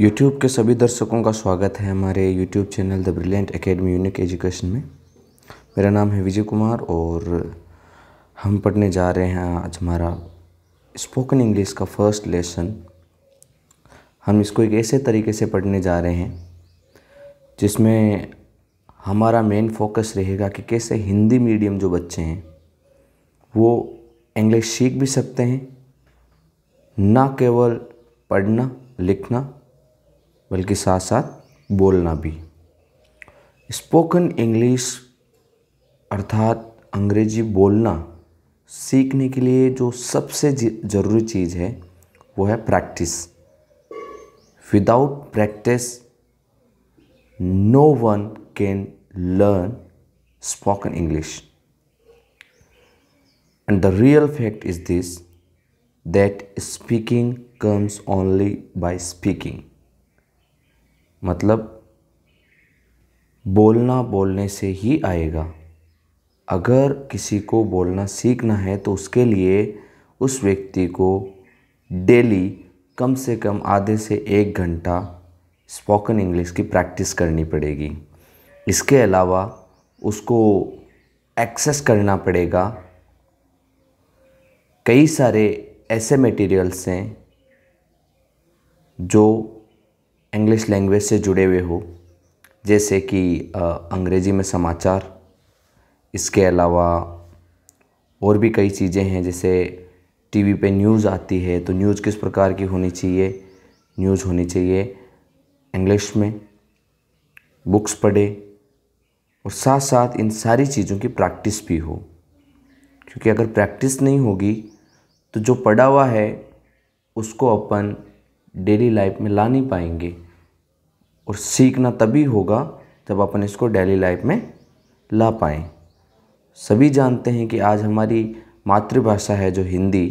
YouTube के सभी दर्शकों का स्वागत है हमारे YouTube channel the brilliant academy unique education में मेरा नाम है विजय कुमार और हम पढ़ने जा रहे हैं आज हमारा स्पोकन इंग्लिश का फर्स्ट लेसन हम इसको एक ऐसे तरीके से पढ़ने जा रहे हैं जिसमें हमारा मेन फोकस रहेगा कि कैसे हिंदी मीडियम जो बच्चे हैं वो इंग्लिश सीख भी सकते हैं ना केवल पढ़ना लिखना बल्कि साथ साथ बोलना भी स्पोकन इंग्लिश अर्थात अंग्रेजी बोलना सीखने के लिए जो सबसे ज़रूरी चीज़ है वो है practice without practice no one can learn spoken English and the real fact is this that speaking comes only by speaking मतलब बोलना बोलने से ही आएगा अगर किसी को बोलना सीखना है तो उसके लिए उस व्यक्ति को डेली कम से कम आधे से एक घंटा स्पोकन इंग्लिश की प्रैक्टिस करनी पड़ेगी इसके अलावा उसको एक्सेस करना पड़ेगा कई सारे ऐसे मटेरियल्स हैं जो इंग्लिश लैंग्वेज से जुड़े हुए हो जैसे कि अंग्रेज़ी में समाचार इसके अलावा और भी कई चीज़ें हैं जैसे टीवी पे न्यूज़ आती है तो न्यूज़ किस प्रकार की होनी चाहिए न्यूज़ होनी चाहिए इंग्लिश में बुक्स पढ़े और साथ साथ इन सारी चीज़ों की प्रैक्टिस भी हो क्योंकि अगर प्रैक्टिस नहीं होगी तो जो पढ़ा हुआ है उसको अपन डेली लाइफ में ला नहीं पाएंगे और सीखना तभी होगा जब अपन इसको डेली लाइफ में ला पाएँ सभी जानते हैं कि आज हमारी मातृभाषा है जो हिंदी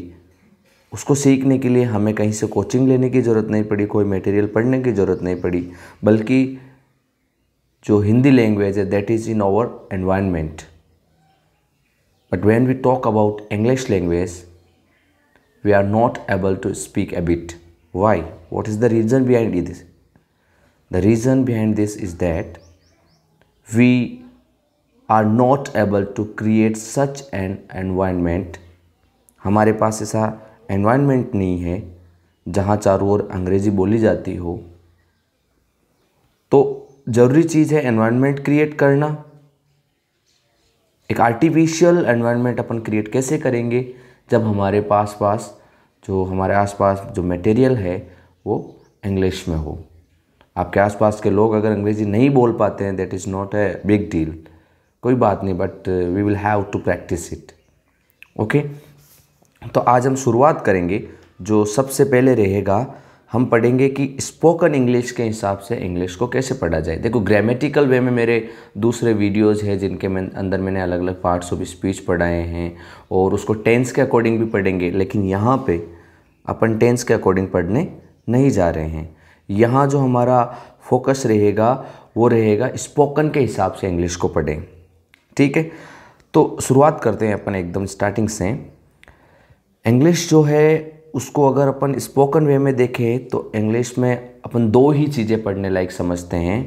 उसको सीखने के लिए हमें कहीं से कोचिंग लेने की ज़रूरत नहीं पड़ी कोई मटेरियल पढ़ने की ज़रूरत नहीं पड़ी बल्कि जो हिंदी लैंग्वेज है that is in our environment but when we talk about English language we are not able to speak a bit why what is the reason behind this The reason behind this is that we are not able to create such an environment हमारे पास ऐसा environment नहीं है जहाँ चारों ओर अंग्रेज़ी बोली जाती हो तो ज़रूरी चीज़ है एनवायरनमेंट क्रिएट करना एक आर्टिफिशियल एनवायरमेंट अपन क्रिएट कैसे करेंगे जब हमारे पास पास जो हमारे आसपास जो मटेरियल है वो इंग्लिश में हो आपके आसपास के लोग अगर अंग्रेज़ी नहीं बोल पाते हैं that is not a big deal कोई बात नहीं but we will have to practice it okay तो आज हम शुरुआत करेंगे जो सबसे पहले रहेगा हम पढ़ेंगे कि स्पोकन इंग्लिश के हिसाब से इंग्लिश को कैसे पढ़ा जाए देखो ग्रामेटिकल वे में मेरे दूसरे वीडियोस हैं जिनके मैं अंदर मैंने अलग अलग पार्ट्स ऑफ स्पीच पढ़ाए हैं और उसको टेंस के अकॉर्डिंग भी पढ़ेंगे लेकिन यहाँ पे अपन टेंस के अकॉर्डिंग पढ़ने नहीं जा रहे हैं यहाँ जो हमारा फोकस रहेगा वो रहेगा स्पोकन के हिसाब से इंग्लिश को पढ़ें ठीक है तो शुरुआत करते हैं अपन एकदम स्टार्टिंग से इंग्लिश जो है उसको अगर अपन स्पोकन वे में देखें तो इंग्लिश में अपन दो ही चीज़ें पढ़ने लायक समझते हैं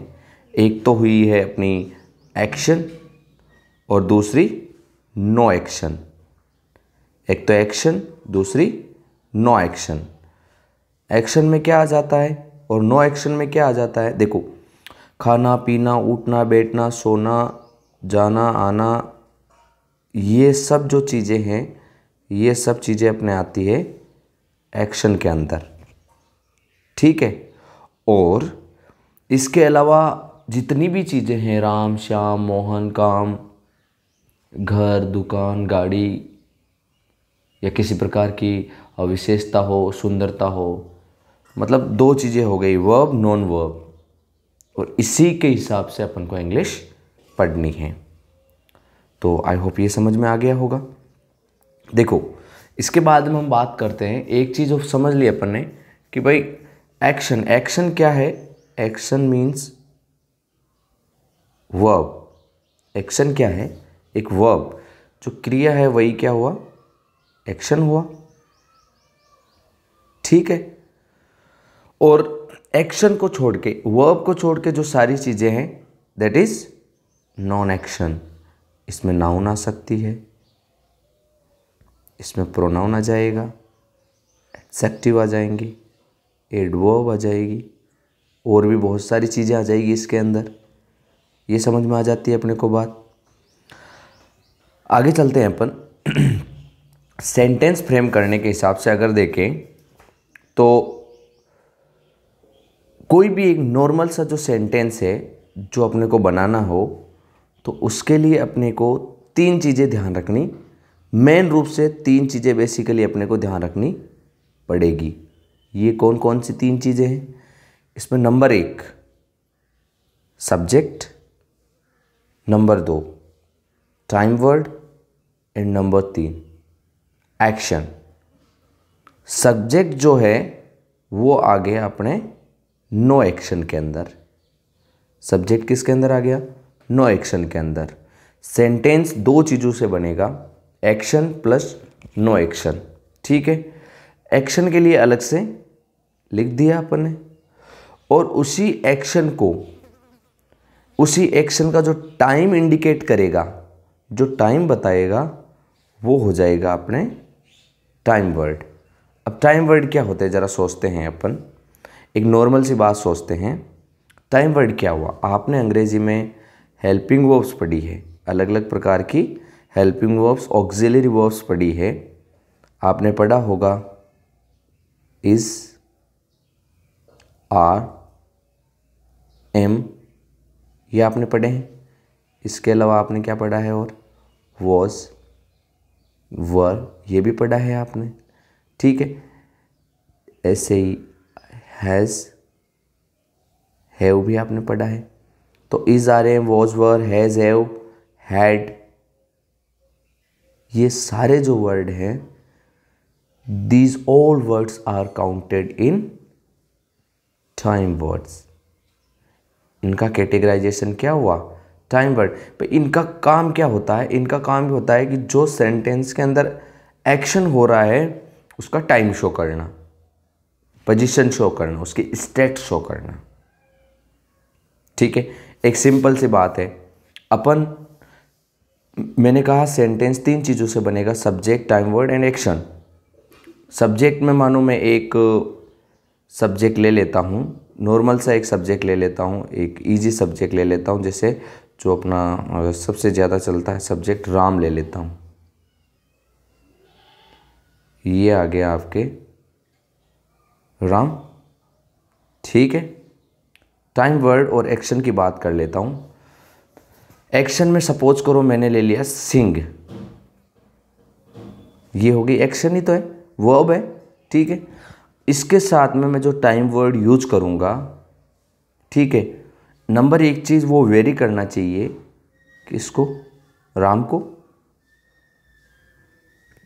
एक तो हुई है अपनी एक्शन और दूसरी नो एक्शन एक तो एक्शन दूसरी नो एक्शन एक्शन में क्या आ जाता है और नो एक्शन में क्या आ जाता है देखो खाना पीना उठना बैठना सोना जाना आना ये सब जो चीज़ें हैं ये सब चीज़ें अपने आती है एक्शन के अंदर ठीक है और इसके अलावा जितनी भी चीज़ें हैं राम श्याम मोहन काम घर दुकान गाड़ी या किसी प्रकार की विशेषता हो सुंदरता हो मतलब दो चीज़ें हो गई वर्ब नॉन वर्ब और इसी के हिसाब से अपन को इंग्लिश पढ़नी है तो आई होप ये समझ में आ गया होगा देखो इसके बाद में हम बात करते हैं एक चीज़ और समझ ली अपन ने कि भाई एक्शन एक्शन क्या है एक्शन मीन्स वर्ब एक्शन क्या है एक वर्ब जो क्रिया है वही क्या हुआ एक्शन हुआ ठीक है और एक्शन को छोड़ के वर्ब को छोड़ के जो सारी चीज़ें हैं दैट इज़ नॉन एक्शन इसमें नाउन आ सकती है इसमें प्रोनाउन आ जाएगा एक्सेक्टिव आ जाएंगी एडवर्ब आ जाएगी और भी बहुत सारी चीज़ें आ जाएगी इसके अंदर ये समझ में आ जाती है अपने को बात आगे चलते हैं अपन सेंटेंस फ्रेम करने के हिसाब से अगर देखें तो कोई भी एक नॉर्मल सा जो सेंटेंस है जो अपने को बनाना हो तो उसके लिए अपने को तीन चीज़ें ध्यान रखनी मेन रूप से तीन चीज़ें बेसिकली अपने को ध्यान रखनी पड़ेगी ये कौन कौन सी तीन चीज़ें हैं इसमें नंबर एक सब्जेक्ट नंबर दो टाइम वर्ड एंड नंबर तीन एक्शन सब्जेक्ट जो है वो आगे अपने नो एक्शन के अंदर सब्जेक्ट किसके अंदर आ गया नो एक्शन के अंदर सेंटेंस दो चीज़ों से बनेगा एक्शन प्लस नो एक्शन ठीक है एक्शन के लिए अलग से लिख दिया अपन ने और उसी एक्शन को उसी एक्शन का जो टाइम इंडिकेट करेगा जो टाइम बताएगा वो हो जाएगा अपने टाइम वर्ड अब टाइम वर्ड क्या होते हैं ज़रा सोचते हैं अपन एक नॉर्मल सी बात सोचते हैं टाइम वर्ड क्या हुआ आपने अंग्रेजी में हेल्पिंग वर्ब्स पढ़ी है अलग अलग प्रकार की हेल्पिंग वर्ब्स ऑक्जिलरी वर्ब्स पढ़ी है आपने पढ़ा होगा इज़ आर एम ये आपने पढ़े हैं इसके अलावा आपने क्या पढ़ा है और वॉज वर ये भी पढ़ा है आपने ठीक है ऐसे ही हैज़ हैव भी आपने पढ़ा है तो is are am was were has have had ये सारे जो वर्ड हैं these all words are counted in time words इनका कैटेगराइजेशन क्या हुआ टाइम वर्ड पर इनका काम क्या होता है इनका काम भी होता है कि जो सेंटेंस के अंदर एक्शन हो रहा है उसका टाइम शो करना पोजीशन शो करना उसकी स्टेट शो करना ठीक है एक सिंपल सी बात है अपन मैंने कहा सेंटेंस तीन चीज़ों से बनेगा subject time word and action subject में मानो मैं एक सब्जेक्ट ले लेता हूँ नॉर्मल सा एक सब्जेक्ट ले लेता हूँ एक इजी सब्जेक्ट ले लेता हूँ जैसे जो अपना सबसे ज़्यादा चलता है सब्जेक्ट राम ले लेता हूँ ये आ गया आपके राम ठीक है टाइम वर्ड और एक्शन की बात कर लेता हूँ एक्शन में सपोज करो मैंने ले लिया सिंग ये होगी एक्शन ही तो है वर्ब है ठीक है इसके साथ में मैं जो टाइम वर्ड यूज करूँगा ठीक है नंबर एक चीज़ वो वेरी करना चाहिए किसको राम को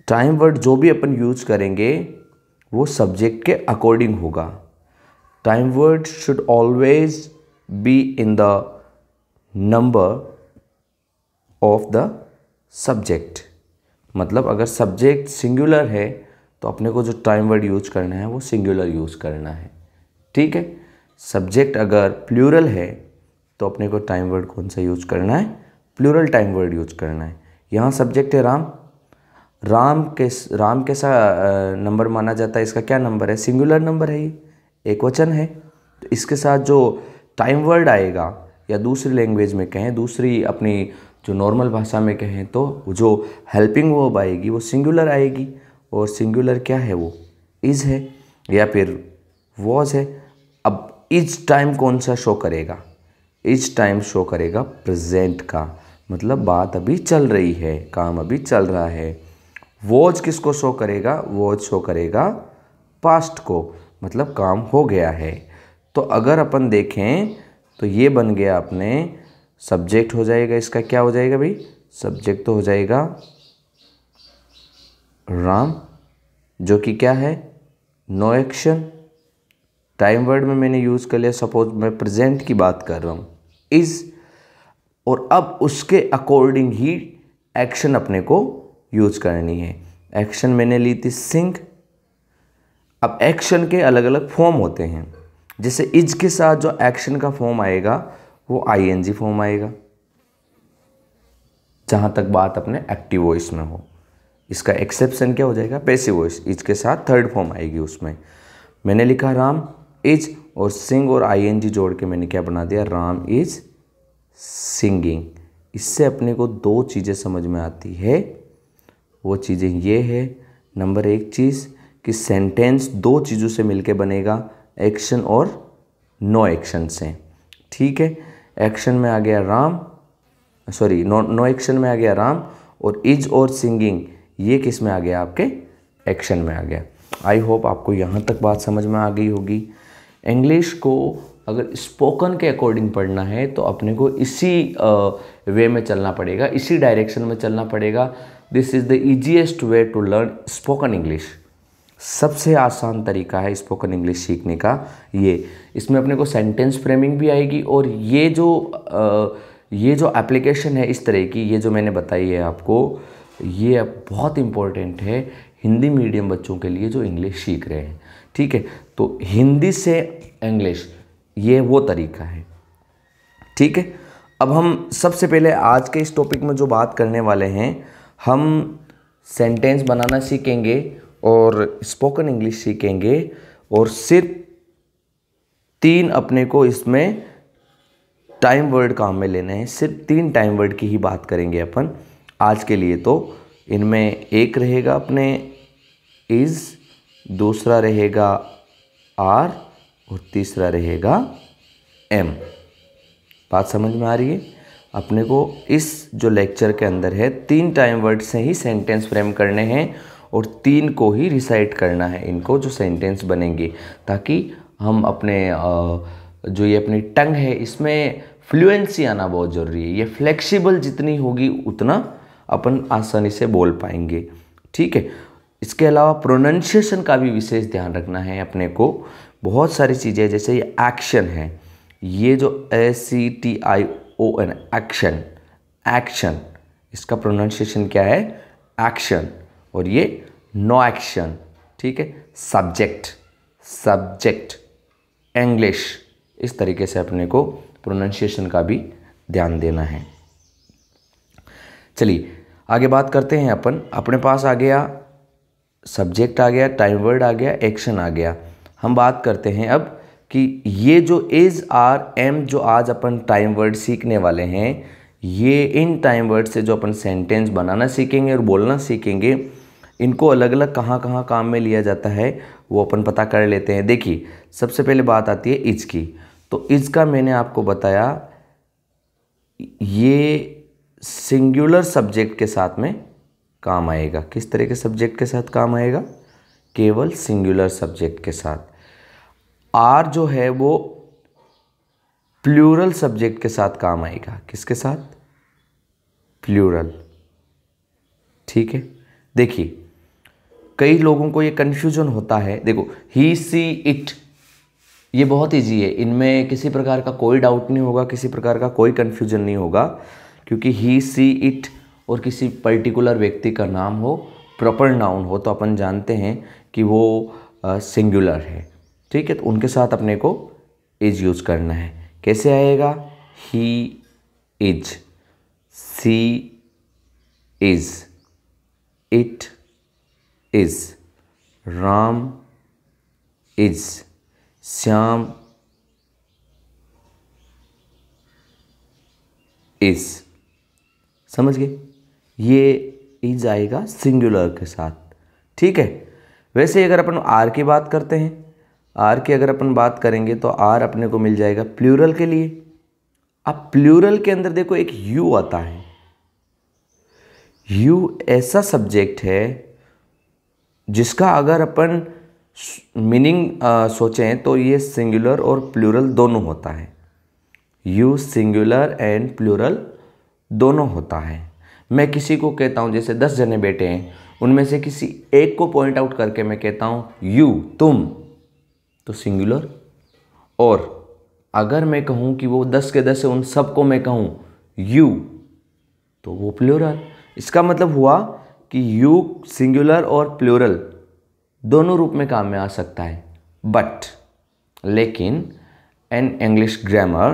टाइम वर्ड जो भी अपन यूज करेंगे वो सब्जेक्ट के अकॉर्डिंग होगा time word should always be in the number of the subject मतलब अगर सब्जेक्ट सिंगुलर है तो अपने को जो टाइम वर्ड यूज करना है वो सिंगुलर यूज करना है ठीक है सब्जेक्ट अगर प्लूरल है तो अपने को टाइम वर्ड कौन सा यूज करना है प्लूरल टाइम वर्ड यूज करना है यहाँ सब्जेक्ट है राम राम के राम कैसा नंबर माना जाता है इसका क्या नंबर है सिंगुलर नंबर है ये एक वचन है तो इसके साथ जो टाइम वर्ड आएगा या दूसरी लैंग्वेज में कहें दूसरी अपनी जो नॉर्मल भाषा में कहें तो जो हेल्पिंग वर्ब आएगी वो सिंगुलर आएगी और सिंगुलर क्या है वो इज़ है या फिर वॉज है अब इज टाइम कौन सा शो करेगा इज टाइम शो करेगा प्रेजेंट का मतलब बात अभी चल रही है काम अभी चल रहा है वॉज किसको शो करेगा वोज शो करेगा पास्ट को मतलब काम हो गया है तो अगर अपन देखें तो ये बन गया अपने सब्जेक्ट हो जाएगा इसका क्या हो जाएगा भाई सब्जेक्ट तो हो जाएगा राम जो कि क्या है नो एक्शन टाइम वर्ड में मैंने यूज़ कर लिया सपोज मैं प्रेजेंट की बात कर रहा हूँ इज और अब उसके अकॉर्डिंग ही एक्शन अपने को यूज करनी है एक्शन मैंने ली थी सिंक अब एक्शन के अलग अलग फॉर्म होते हैं जैसे इज के साथ जो एक्शन का फॉर्म आएगा वो आईएनजी फॉर्म आएगा जहाँ तक बात अपने एक्टिव वॉइस में हो इसका एक्सेप्शन क्या हो जाएगा पैसिव वॉइस इज के साथ थर्ड फॉर्म आएगी उसमें मैंने लिखा राम इज और सिंग और आईएनजी जोड़ के मैंने क्या बना दिया राम इज सिंगिंग इससे अपने को दो चीज़ें समझ में आती है वो चीज़ें ये है नंबर एक चीज़ कि सेंटेंस दो चीज़ों से मिलके बनेगा एक्शन और नो एक्शन से ठीक है एक्शन में आ गया Ram sorry no no action में आ गया राम और इज और सिंगिंग ये किस में आ गया आपके एक्शन में आ गया आई होप आपको यहाँ तक बात समझ में आ गई होगी इंग्लिश को अगर स्पोकन के अकॉर्डिंग पढ़ना है तो अपने को इसी वे में चलना पड़ेगा इसी डायरेक्शन में चलना पड़ेगा this is the easiest way to learn spoken English सबसे आसान तरीका है स्पोकन इंग्लिश सीखने का ये इसमें अपने को सेंटेंस फ्रेमिंग भी आएगी और ये जो आ, ये जो एप्लीकेशन है इस तरह की ये जो मैंने बताई है आपको ये बहुत इम्पोर्टेंट है हिंदी मीडियम बच्चों के लिए जो इंग्लिश सीख रहे हैं ठीक है तो हिंदी से इंग्लिश ये वो तरीका है ठीक है अब हम सबसे पहले आज के इस टॉपिक में जो बात करने वाले हैं हम सेंटेंस बनाना सीखेंगे और स्पोकन इंग्लिश सीखेंगे और सिर्फ तीन अपने को इसमें टाइम वर्ड काम में लेने हैं सिर्फ तीन टाइम वर्ड की ही बात करेंगे अपन आज के लिए तो इनमें एक रहेगा अपने इज़ दूसरा रहेगा आर और तीसरा रहेगा एम बात समझ में आ रही है अपने को इस जो लेक्चर के अंदर है तीन टाइम वर्ड से ही सेंटेंस फ्रेम करने हैं और तीन को ही रिसाइट करना है इनको जो सेंटेंस बनेंगे ताकि हम अपने जो ये अपनी टंग है इसमें फ्लुएंसी आना बहुत ज़रूरी है ये फ्लेक्सिबल जितनी होगी उतना अपन आसानी से बोल पाएंगे ठीक है इसके अलावा प्रोनंसिएशन का भी विशेष ध्यान रखना है अपने को बहुत सारी चीज़ें जैसे ये एक्शन है ये जो A C T I O N action action इसका प्रोनाउंसिएशन क्या है एक्शन और ये नो एक्शन ठीक है सब्जेक्ट सब्जेक्ट इंग्लिश इस तरीके से अपने को प्रोनाउंसिएशन का भी ध्यान देना है चलिए आगे बात करते हैं अपन अपने पास आ गया सब्जेक्ट आ गया टाइम वर्ड आ गया एक्शन आ गया हम बात करते हैं अब कि ये जो इज़ आर एम जो आज अपन टाइम वर्ड सीखने वाले हैं ये इन टाइम वर्ड से जो अपन सेंटेंस बनाना सीखेंगे और बोलना सीखेंगे इनको अलग अलग कहाँ कहाँ काम में लिया जाता है वो अपन पता कर लेते हैं देखिए सबसे पहले बात आती है इज की तो इज का मैंने आपको बताया ये सिंगुलर सब्जेक्ट के साथ में काम आएगा किस तरह के सब्जेक्ट के साथ काम आएगा केवल सिंगुलर सब्जेक्ट के साथ आर जो है वो प्लूरल सब्जेक्ट के साथ काम आएगा किसके साथ प्लूरल ठीक है देखिए कई लोगों को ये कन्फ्यूजन होता है देखो ही सी इट ये बहुत ईजी है इनमें किसी प्रकार का कोई डाउट नहीं होगा किसी प्रकार का कोई कन्फ्यूजन नहीं होगा क्योंकि ही सी इट और किसी पर्टिकुलर व्यक्ति का नाम हो प्रॉपर नाउन हो तो अपन जानते हैं कि वो सिंगुलर है ठीक है तो उनके साथ अपने को इज यूज़ करना है कैसे आएगा he is she is it is Ram is Shyam is समझ गए ये इज आएगा सिंगुलर के साथ ठीक है वैसे अगर अपन आर की बात करते हैं आर की अगर अपन बात करेंगे तो आर अपने को मिल जाएगा प्लूरल के लिए अब प्लूरल के अंदर देखो एक यू आता है यू ऐसा सब्जेक्ट है जिसका अगर अपन मीनिंग सोचें तो ये सिंगुलर और प्लूरल दोनों होता है यू सिंगुलर एंड प्लूरल दोनों होता है मैं किसी को कहता हूँ जैसे दस जने बेटे हैं उनमें से किसी एक को पॉइंट आउट करके मैं कहता हूँ यू तुम तो सिंगुलर और अगर मैं कहूँ कि वो दस के दस है उन सबको मैं कहूँ यू तो वो प्लोरल इसका मतलब हुआ कि यू सिंगुलर और प्लोरल दोनों रूप में काम में आ सकता है बट लेकिन in English grammar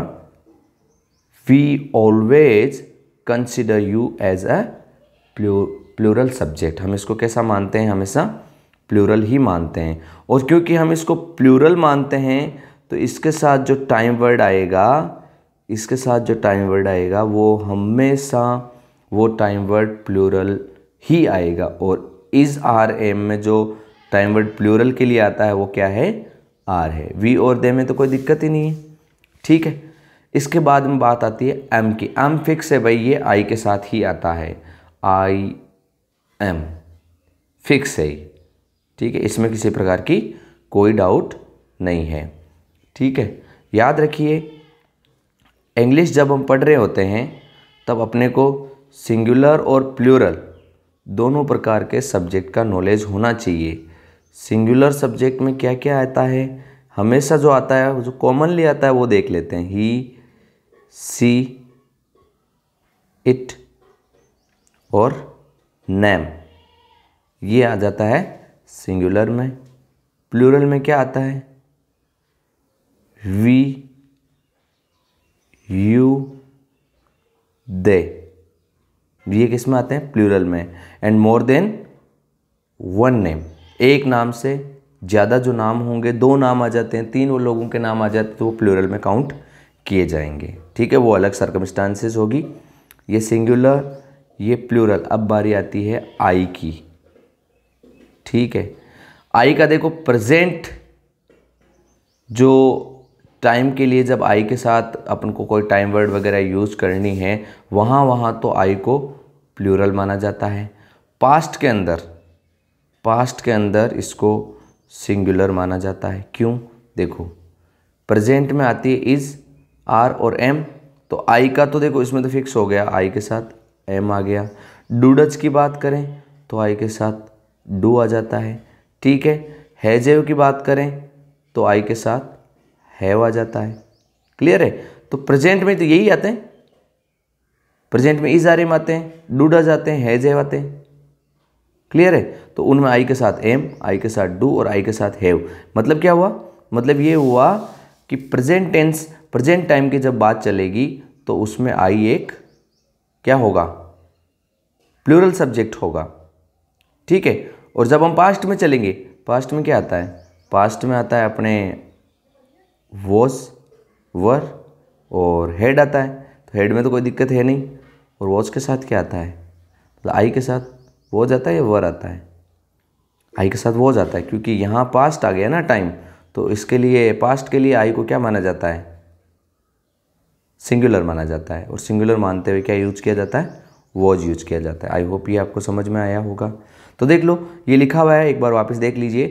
we always consider you as a plural subject हम इसको कैसा मानते हैं हमेशा प्लूरल ही मानते हैं और क्योंकि हम इसको प्लूरल मानते हैं तो इसके साथ जो टाइम वर्ड आएगा इसके साथ जो टाइम वर्ड आएगा वो हमेशा वो टाइम वर्ड प्लूरल ही आएगा और इज़ आर एम में जो टाइम वर्ड प्लूरल के लिए आता है वो क्या है आर है वी और दे में तो कोई दिक्कत ही नहीं है ठीक है इसके बाद में बात आती है एम की एम फिक्स है भाई ये आई के साथ ही आता है आई एम फिक्स है ठीक है इसमें किसी प्रकार की कोई डाउट नहीं है ठीक है याद रखिए इंग्लिश जब हम पढ़ रहे होते हैं तब अपने को सिंगुलर और प्लूरल दोनों प्रकार के सब्जेक्ट का नॉलेज होना चाहिए सिंगुलर सब्जेक्ट में क्या क्या आता है हमेशा जो आता है जो कॉमनली आता है वो देख लेते हैं ही सी इट और नैम ये आ जाता है सिंगुलर में प्लूरल में क्या आता है वी यू दे ये किस में आते हैं प्लूरल में and more than one name एक नाम से ज़्यादा जो नाम होंगे दो नाम आ जाते हैं तीन वो लोगों के नाम आ जाते हैं तो वो प्लूरल में काउंट किए जाएंगे ठीक है वो अलग सर्कमस्टांसेस होगी ये सिंगुलर ये प्लूरल अब बारी आती है आई की ठीक है आई का देखो प्रेजेंट जो टाइम के लिए जब आई के साथ अपन को कोई टाइम वर्ड वगैरह यूज़ करनी है वहाँ वहाँ तो आई को प्लूरल माना जाता है पास्ट के अंदर पास्ट के अंदर इसको सिंगुलर माना जाता है क्यों देखो प्रेजेंट में आती है इज़ आर और एम तो आई का तो देखो इसमें तो फिक्स हो गया आई के साथ एम आ गया डूडज की बात करें तो आई के साथ डू आ जाता है ठीक है हैजेव की बात करें तो आई के साथ हैव आ जाता है क्लियर है तो प्रेजेंट में तो यही आते हैं प्रेजेंट में इज आर एम आते हैं डूड आ जाते हैं हैज आते हैं क्लियर है तो उनमें आई के साथ एम आई के साथ डू और आई के साथ हैव मतलब क्या हुआ मतलब ये हुआ कि प्रेजेंट टेंस प्रेजेंट टाइम की जब बात चलेगी तो उसमें आई एक क्या होगा प्लूरल सब्जेक्ट होगा ठीक है और जब हम पास्ट में चलेंगे पास्ट में क्या आता है पास्ट में आता है अपने वॉस वर और हेड आता है तो हेड में तो कोई दिक्कत है नहीं और वॉच के साथ क्या आता है मतलब आई के साथ वो जाता है या वर आता है आई के साथ वो जाता है क्योंकि यहाँ पास्ट आ गया ना टाइम तो इसके लिए पास्ट के लिए आई को क्या माना जाता है सिंगुलर माना जाता है और सिंगुलर मानते हुए क्या यूज किया जाता है वॉज यूज किया जाता है आई होप ये आपको समझ में आया होगा तो देख लो ये लिखा हुआ है एक बार वापस देख लीजिए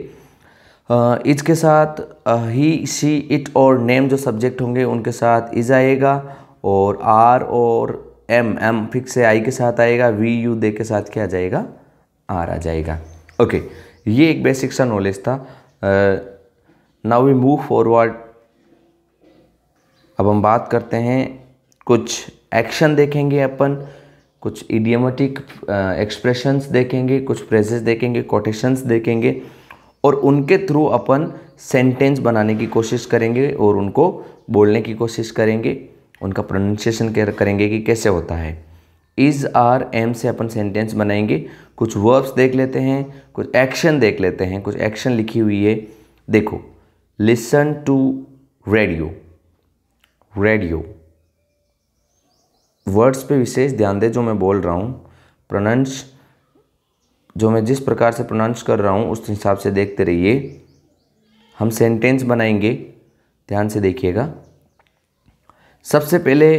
इज के साथ ही सी इट और नेम जो सब्जेक्ट होंगे उनके साथ इज आएगा और आर और एम एम फिक्स से आई के साथ आएगा वी यू दे के साथ क्या आ जाएगा आर आ जाएगा ओके ये एक बेसिक सा नॉलेज था नाउ वी मूव फॉरवर्ड अब हम बात करते हैं कुछ एक्शन देखेंगे अपन कुछ इडियोमेटिक एक्सप्रेशंस uh, देखेंगे कुछ फ्रेजेस देखेंगे कोटेशंस देखेंगे और उनके थ्रू अपन सेंटेंस बनाने की कोशिश करेंगे और उनको बोलने की कोशिश करेंगे उनका प्रोनंसिएशन करेंगे कि कैसे होता है इज़ आर एम से अपन सेंटेंस बनाएंगे कुछ वर्ब्स देख लेते हैं कुछ एक्शन देख लेते हैं कुछ एक्शन लिखी हुई है देखो listen to radio radio words पे विशेष ध्यान दें जो मैं बोल रहा हूँ प्रोनाउंस जो मैं जिस प्रकार से प्रोनाउंस कर रहा हूँ उस हिसाब से देखते रहिए हम सेंटेंस बनाएंगे ध्यान से देखिएगा सबसे पहले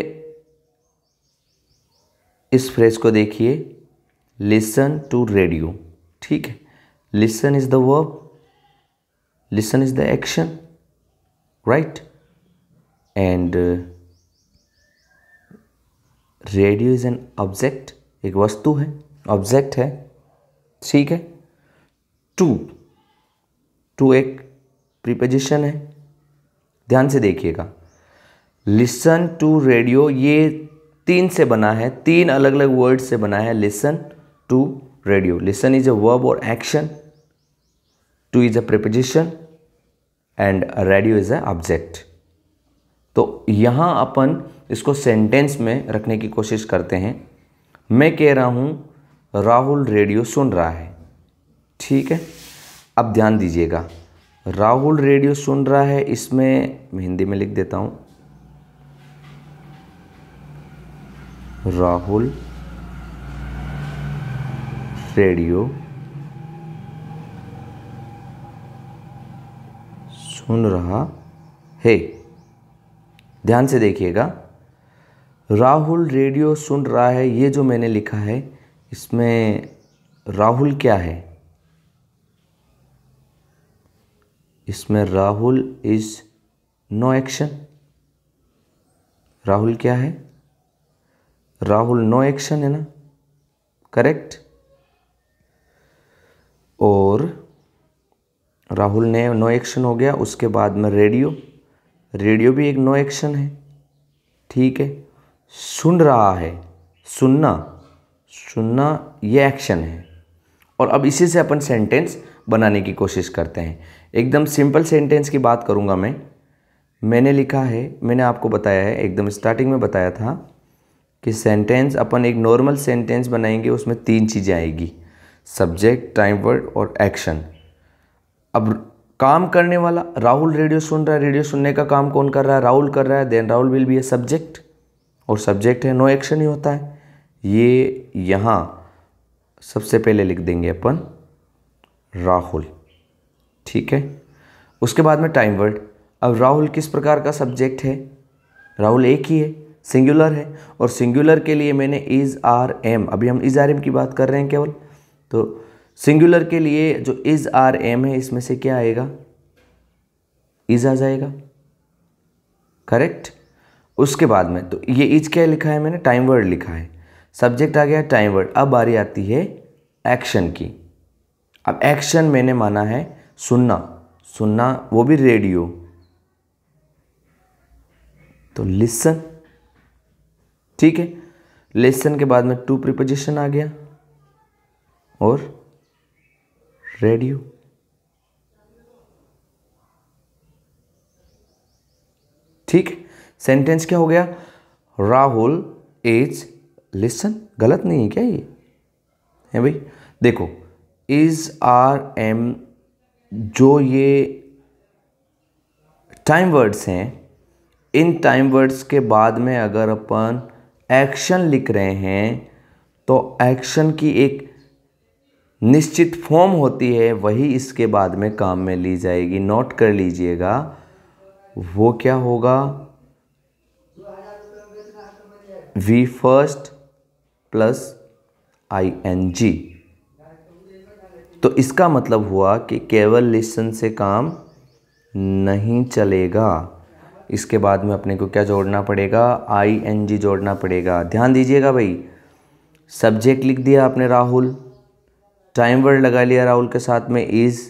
इस फ्रेज को देखिए लिसन टू रेडियो ठीक है listen is the verb listen is the action right and radio is an object एक वस्तु है ऑब्जेक्ट है ठीक है टू टू एक प्रीपोजिशन है ध्यान से देखिएगा लिसन टू रेडियो ये तीन से बना है तीन अलग अलग वर्ड से बना है listen to radio listen is a verb और action to is a preposition and radio is a object तो यहां अपन इसको सेंटेंस में रखने की कोशिश करते हैं मैं कह रहा हूँ राहुल रेडियो सुन रहा है ठीक है अब ध्यान दीजिएगा राहुल रेडियो सुन रहा है इसमें मैं हिंदी में लिख देता हूँ राहुल रेडियो सुन रहा है ध्यान से देखिएगा राहुल रेडियो सुन रहा है ये जो मैंने लिखा है इसमें राहुल क्या है इसमें Rahul is no action Rahul क्या है राहुल नो एक्शन है ना करेक्ट और राहुल ने नो एक्शन हो गया उसके बाद में रेडियो रेडियो भी एक नो एक्शन है ठीक है सुन रहा है सुनना सुनना ये एक्शन है और अब इसी से अपन सेंटेंस बनाने की कोशिश करते हैं एकदम सिंपल सेंटेंस की बात करूँगा मैं मैंने लिखा है मैंने आपको बताया है एकदम स्टार्टिंग में बताया था कि सेंटेंस अपन एक नॉर्मल सेंटेंस बनाएंगे उसमें तीन चीज़ें आएगी सब्जेक्ट टाइम वर्ड और एक्शन अब काम करने वाला राहुल रेडियो सुन रहा है रेडियो सुनने का काम कौन कर रहा है राहुल कर रहा है then Rahul will be a subject और सब्जेक्ट है नो एक्शन ही होता है ये यहाँ सबसे पहले लिख देंगे अपन राहुल ठीक है उसके बाद में टाइम वर्ड अब राहुल किस प्रकार का सब्जेक्ट है राहुल एक ही है सिंगुलर है और सिंगुलर के लिए मैंने इज़ आर एम अभी हम इज़ आर एम की बात कर रहे हैं केवल तो सिंगुलर के लिए जो इज़ आर एम है इसमें से क्या आएगा इज़ आ जाएगा करेक्ट उसके बाद में तो ये इज क्या लिखा है मैंने टाइम वर्ड लिखा है सब्जेक्ट आ गया टाइम वर्ड अब बारी आती है एक्शन की अब एक्शन मैंने माना है सुनना सुनना वो भी रेडियो तो लिसन ठीक है लिसन के बाद में टू प्रिपोजिशन आ गया और रेडियो ठीक है सेंटेंस क्या हो गया राहुल इज लिसन गलत नहीं है क्या ये है भाई देखो इज आर एम जो ये टाइम वर्ड्स हैं इन टाइम वर्ड्स के बाद में अगर अपन एक्शन लिख रहे हैं तो एक्शन की एक निश्चित फॉर्म होती है वही इसके बाद में काम में ली जाएगी नोट कर लीजिएगा वो क्या होगा V first plus I N G तो इसका मतलब हुआ कि केवल लिसन से काम नहीं चलेगा इसके बाद में अपने को क्या जोड़ना पड़ेगा आई एन जी जोड़ना पड़ेगा ध्यान दीजिएगा भाई सब्जेक्ट लिख दिया आपने राहुल टाइम वर्ड लगा लिया राहुल के साथ में इज़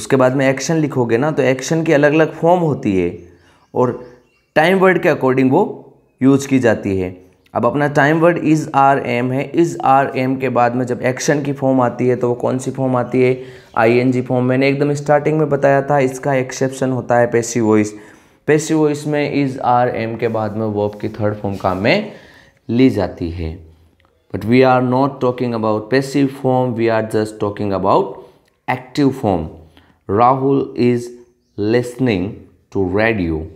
उसके बाद में एक्शन लिखोगे ना तो एक्शन की अलग अलग फॉर्म होती है और टाइम वर्ड के अकॉर्डिंग वो यूज़ की जाती है अब अपना time word is are am है इज़ आर एम के बाद में जब एक्शन की फॉर्म आती है तो वो कौन सी फॉर्म आती है आईएनजी फॉर्म मैंने एकदम स्टार्टिंग में बताया था इसका एक्सेप्शन होता है पेसी वॉइस पेसी वॉइस में इज़ आर एम के बाद में वर्ब की थर्ड फॉर्म काम में ली जाती है but we are not talking about passive form we are just talking about active form Rahul is listening to radio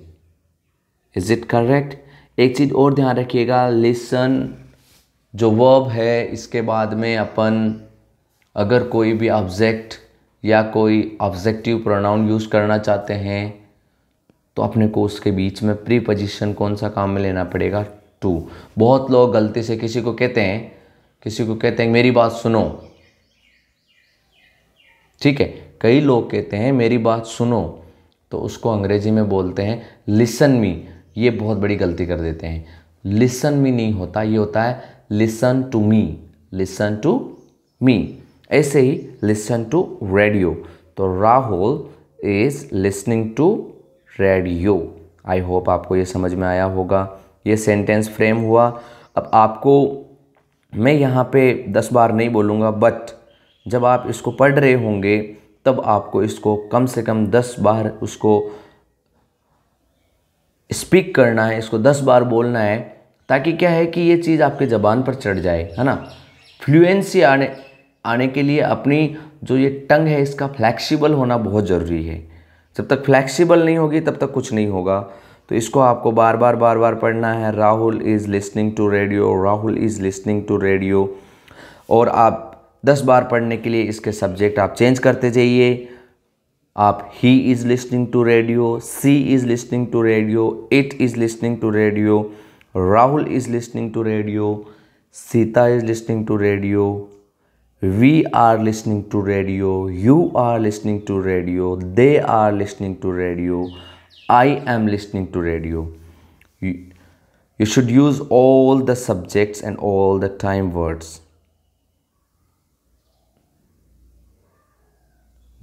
is it correct एक चीज़ और ध्यान रखिएगा लिसन जो वर्ब है इसके बाद में अपन अगर कोई भी ऑब्जेक्ट या कोई ऑब्जेक्टिव प्रोनाउन यूज़ करना चाहते हैं तो अपने को उसके बीच में प्री पोजिशन कौन सा काम में लेना पड़ेगा टू बहुत लोग गलती से किसी को कहते हैं किसी को कहते हैं मेरी बात सुनो ठीक है कई लोग कहते हैं मेरी बात सुनो तो उसको अंग्रेजी में बोलते हैं लिसन मी ये बहुत बड़ी गलती कर देते हैं लिसन मी नहीं होता ये होता है listen to me listen to me ऐसे ही लिसन टू रेडियो तो Rahul is listening to radio I hope आपको ये समझ में आया होगा ये सेंटेंस फ्रेम हुआ अब आपको मैं यहाँ पे दस बार नहीं बोलूँगा बट जब आप इसको पढ़ रहे होंगे तब आपको इसको कम से कम दस बार उसको स्पीक करना है इसको दस बार बोलना है ताकि क्या है कि ये चीज़ आपके ज़बान पर चढ़ जाए है ना फ्लुएंसी आने आने के लिए अपनी जो ये टंग है इसका फ्लैक्सीबल होना बहुत ज़रूरी है जब तक फ्लैक्सीबल नहीं होगी तब तक कुछ नहीं होगा तो इसको आपको बार बार बार बार पढ़ना है Rahul is listening to radio Rahul is listening to radio और आप दस बार पढ़ने के लिए इसके सब्जेक्ट आप चेंज करते जाइए आप he is listening to radio she is listening to radio it is listening to radio Rahul is listening to radio Sita is listening to we are listening to radio you are listening to radio they are listening to radio i am listening to radio you should use all the subjects and all the time words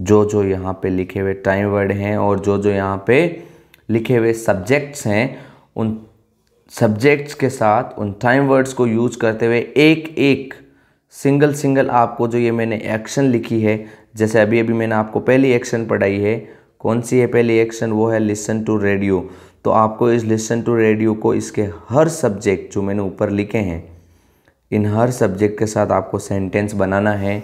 जो जो यहाँ पे लिखे हुए time word हैं और जो जो यहाँ पे लिखे हुए सब्जेक्ट्स हैं उन सब्जेक्ट्स के साथ उन टाइम वर्ड्स को यूज करते हुए एक एक सिंगल सिंगल आपको जो ये मैंने एक्शन लिखी है जैसे अभी अभी मैंने आपको पहली एक्शन पढ़ाई है कौन सी है पहली एक्शन वो है लिसन टू रेडियो तो आपको इस लिसन टू रेडियो को इसके हर सब्जेक्ट जो मैंने ऊपर लिखे हैं इन हर सब्जेक्ट के साथ आपको सेंटेंस बनाना है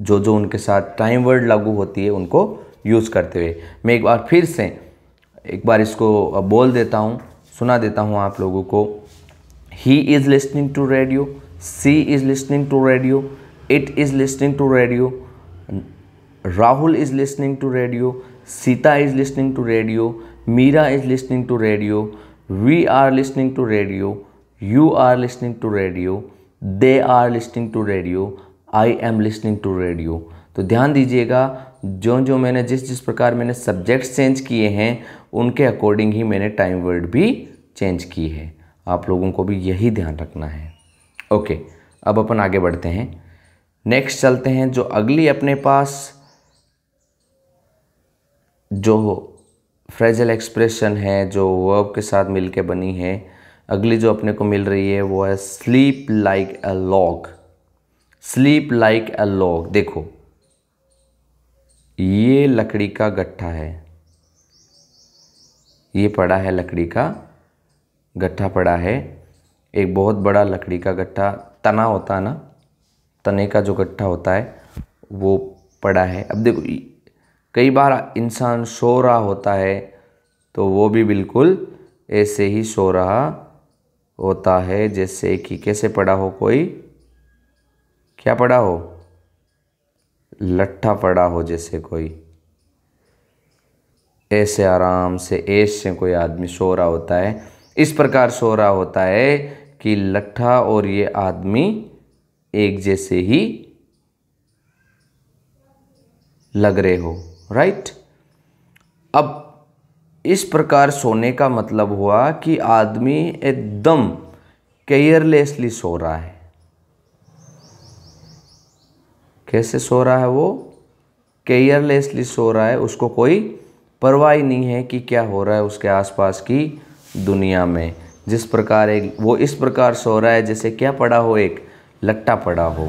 जो जो उनके साथ टाइम वर्ड लागू होती है उनको यूज़ करते हुए मैं एक बार फिर से एक बार इसको बोल देता हूँ सुना देता हूँ आप लोगों को he is listening to radio she is listening to radio it is listening to radio Rahul is listening to radio Sita is listening to radio Meera is listening to radio we are listening to radio you are listening to radio they are listening to radio I am listening to radio तो ध्यान दीजिएगा जो जो मैंने जिस जिस प्रकार मैंने सब्जेक्ट्स चेंज किए हैं उनके अकॉर्डिंग ही मैंने टाइम वर्ड भी चेंज की है आप लोगों को भी यही ध्यान रखना है ओके अब अपन आगे बढ़ते हैं नेक्स्ट चलते हैं जो अगली अपने पास जो फ्रेजल एक्सप्रेशन है जो वर्ब के साथ मिलके बनी है अगली जो अपने को मिल रही है वो है sleep like a log sleep like a log देखो ये लकड़ी का गट्ठा है ये पड़ा है लकड़ी का गट्ठा पड़ा है एक बहुत बड़ा लकड़ी का गट्ठा तना होता है ना तने का जो गट्ठा होता है वो पड़ा है अब देखो कई बार इंसान सो रहा होता है तो वो भी बिल्कुल ऐसे ही सो रहा होता है जैसे कि कैसे पड़ा हो कोई क्या पड़ा हो लट्ठा पड़ा हो जैसे कोई ऐसे आराम से ऐसे कोई आदमी सो रहा होता है इस प्रकार सो रहा होता है कि लट्ठा और ये आदमी एक जैसे ही लग रहे हो राइट अब इस प्रकार सोने का मतलब हुआ कि आदमी एकदम केयरलेसली सो रहा है कैसे सो रहा है वो केयरलेसली सो रहा है उसको कोई परवाह ही नहीं है कि क्या हो रहा है उसके आसपास की दुनिया में जिस प्रकार एक वो इस प्रकार सो रहा है जैसे क्या पड़ा हो एक लट्टा पड़ा हो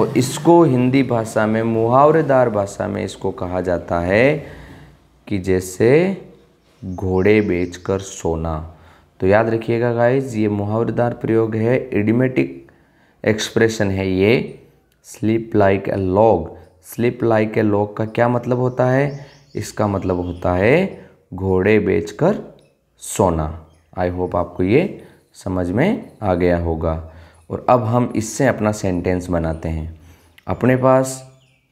और इसको हिंदी भाषा में मुहावरेदार भाषा में इसको कहा जाता है कि जैसे घोड़े बेचकर सोना तो याद रखिएगा गाइज ये मुहावरेदार प्रयोग है एडिमेटिक एक्सप्रेशन है ये sleep like a log sleep like a log का क्या मतलब होता है इसका मतलब होता है घोड़े बेचकर सोना आई होप आपको ये समझ में आ गया होगा और अब हम इससे अपना सेंटेंस बनाते हैं अपने पास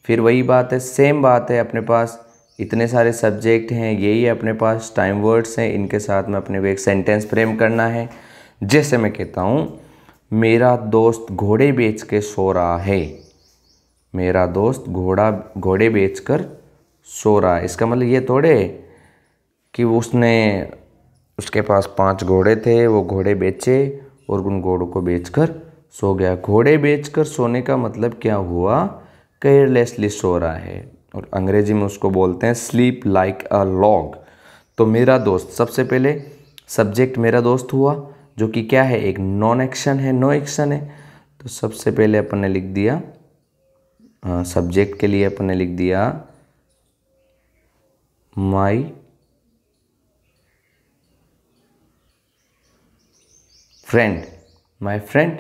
फिर वही बात है सेम बात है अपने पास इतने सारे सब्जेक्ट हैं यही है अपने पास टाइम वर्ड्स हैं इनके साथ में अपने को एक सेंटेंस फ्रेम करना है जैसे मैं कहता हूँ मेरा दोस्त घोड़े बेच के सो रहा है मेरा दोस्त घोड़ा घोड़े बेचकर सो रहा है इसका मतलब ये थोड़े कि उसने उसके पास पांच घोड़े थे वो घोड़े बेचे और उन घोड़ों को बेचकर सो गया घोड़े बेचकर सोने का मतलब क्या हुआ केयरलेसली सो रहा है और अंग्रेजी में उसको बोलते हैं स्लीप लाइक अ लॉग तो मेरा दोस्त सबसे पहले सब्जेक्ट मेरा दोस्त हुआ जो कि क्या है एक नॉन एक्शन है नो एक्शन है तो सबसे पहले अपन ने लिख दिया सब्जेक्ट के लिए अपन ने लिख दिया माई फ्रेंड माय फ्रेंड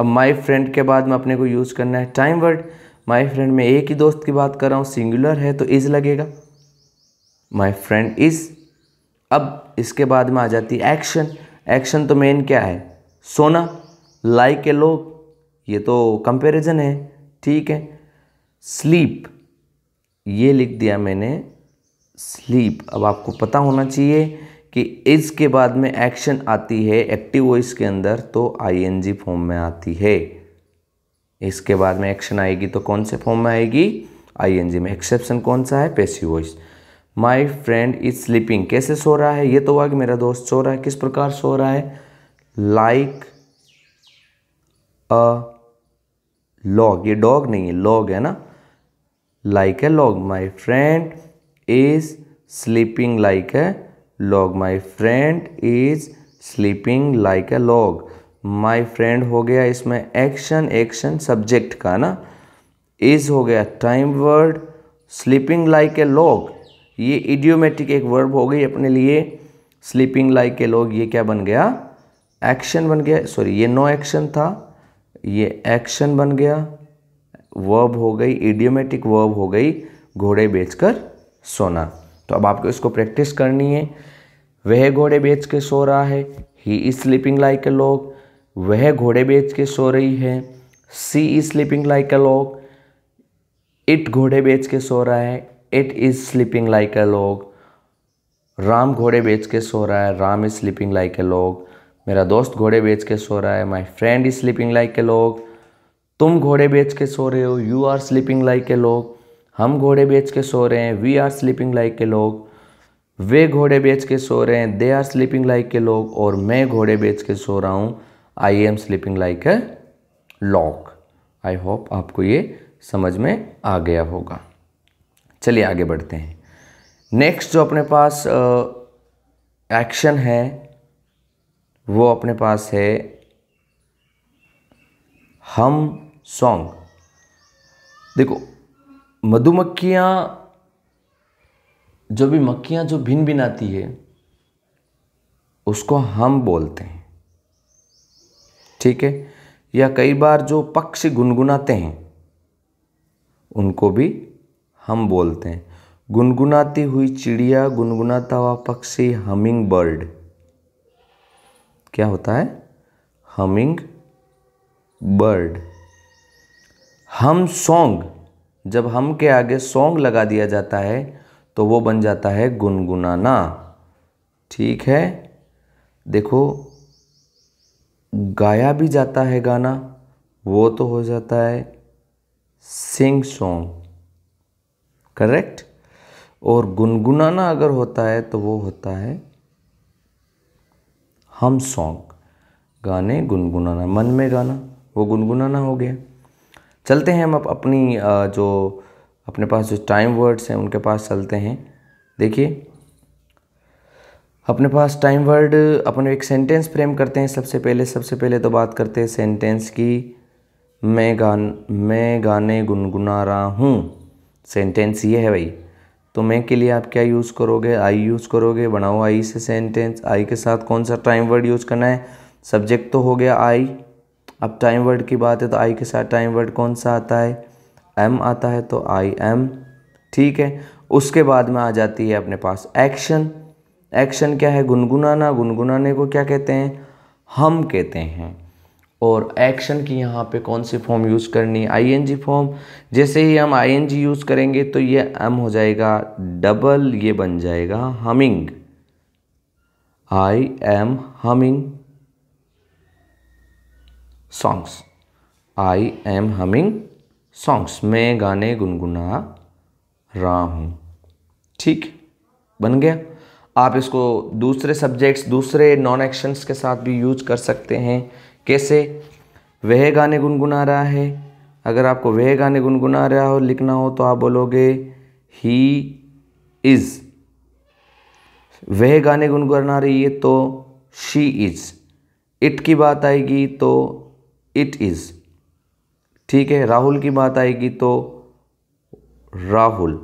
अब माय फ्रेंड के बाद में अपने को यूज़ करना है टाइम वर्ड माय फ्रेंड में एक ही दोस्त की बात कर रहा हूं सिंगुलर है तो इज़ लगेगा माय फ्रेंड इज़ अब इसके बाद में आ जाती है एक्शन एक्शन तो मेन क्या है सोना लाइक ए लोग ये तो कंपैरिजन है ठीक है स्लीप ये लिख दिया मैंने स्लीप अब आपको पता होना चाहिए कि इज के बाद में एक्शन आती है एक्टिव वॉइस के अंदर तो आईएनजी फॉर्म में आती है इसके बाद में एक्शन आएगी तो कौन से फॉर्म में आएगी आईएनजी में एक्सेप्शन कौन सा है passive voice my friend is sleeping कैसे सो रहा है ये तो हुआ कि मेरा दोस्त सो रहा है किस प्रकार सो रहा है लाइक अ लॉग ये डॉग नहीं है लॉग है ना like a log my friend is sleeping like a log my friend is sleeping like a log my friend हो गया इसमें एक्शन एक्शन सब्जेक्ट का ना इज हो गया time word sleeping like a log ये इडियोमेटिक एक वर्ब हो गई अपने लिए स्लीपिंग लाइक के लोग ये क्या बन गया एक्शन बन गया सॉरी ये नो एक्शन था ये एक्शन बन गया वर्ब हो गई इडियोमेटिक वर्ब हो गई घोड़े बेचकर सोना तो अब आपको इसको प्रैक्टिस करनी है वह घोड़े बेच के सो रहा है he is sleeping like a log वह घोड़े बेच के सो रही है she is sleeping like a log it घोड़े बेच के सो रहा है it is sleeping like a log Ram घोड़े बेच के सो रहा है Ram is sleeping like a log मेरा दोस्त घोड़े बेच के सो रहा है my friend is sleeping like a log तुम घोड़े बेच के सो रहे हो you are sleeping like a log हम घोड़े बेच के सो रहे हैं we are sleeping like a log वे घोड़े बेच के सो रहे हैं they are sleeping like a log और मैं घोड़े बेच के सो रहा हूँ I am sleeping like a log I hope आपको ये समझ में आ गया होगा चलिए आगे बढ़ते हैं नेक्स्ट जो अपने पास एक्शन है वो अपने पास है हम सॉन्ग देखो मधुमक्खियाँ जो भी मक्खियाँ जो भिन भिन आती है उसको हम बोलते हैं ठीक है या कई बार जो पक्षी गुनगुनाते हैं उनको भी हम बोलते हैं गुनगुनाती हुई चिड़िया गुनगुनाता हुआ पक्षी हमिंग बर्ड क्या होता है हमिंग बर्ड हम सॉन्ग जब हम के आगे सॉन्ग लगा दिया जाता है तो वो बन जाता है गुनगुनाना ठीक है देखो गाया भी जाता है गाना वो तो हो जाता है सिंग सॉन्ग करेक्ट और गुनगुनाना अगर होता है तो वो होता है हम सॉन्ग गाने गुनगुनाना मन में गाना वो गुनगुनाना हो गया चलते हैं हम अब अपनी जो अपने पास जो टाइम वर्ड्स हैं उनके पास चलते हैं देखिए अपने पास टाइम वर्ड अपन एक सेंटेंस फ्रेम करते हैं सबसे पहले सबसे पहले तो बात करते हैं सेंटेंस की मैं गान मैं गाने गुनगुना रहा हूँ सेंटेंस ये है भाई तो मैं के लिए आप क्या यूज़ करोगे आई यूज़ करोगे बनाओ आई से सेंटेंस आई के साथ कौन सा टाइम वर्ड यूज़ करना है सब्जेक्ट तो हो गया आई अब टाइम वर्ड की बात है तो आई के साथ टाइम वर्ड कौन सा आता है एम आता है तो आई एम ठीक है उसके बाद में आ जाती है अपने पास एक्शन एक्शन क्या है गुनगुनाना गुनगुनाने को क्या कहते हैं हम कहते हैं और एक्शन की यहाँ पे कौन सी फॉर्म यूज़ करनी है आई फॉर्म जैसे ही हम आई यूज़ करेंगे तो ये एम हो जाएगा डबल ये बन जाएगा humming I am humming songs I am humming songs मैं गाने गुनगुना रहा हूँ ठीक बन गया आप इसको दूसरे सब्जेक्ट्स दूसरे नॉन एक्शंस के साथ भी यूज कर सकते हैं कैसे वह गाने गुनगुना रहा है अगर आपको वह गाने गुनगुना रहा हो लिखना हो तो आप बोलोगे ही इज़ वह गाने गुनगुना रही है तो शी इज़ इट की बात आएगी तो इट इज़ ठीक है राहुल की बात आएगी तो राहुल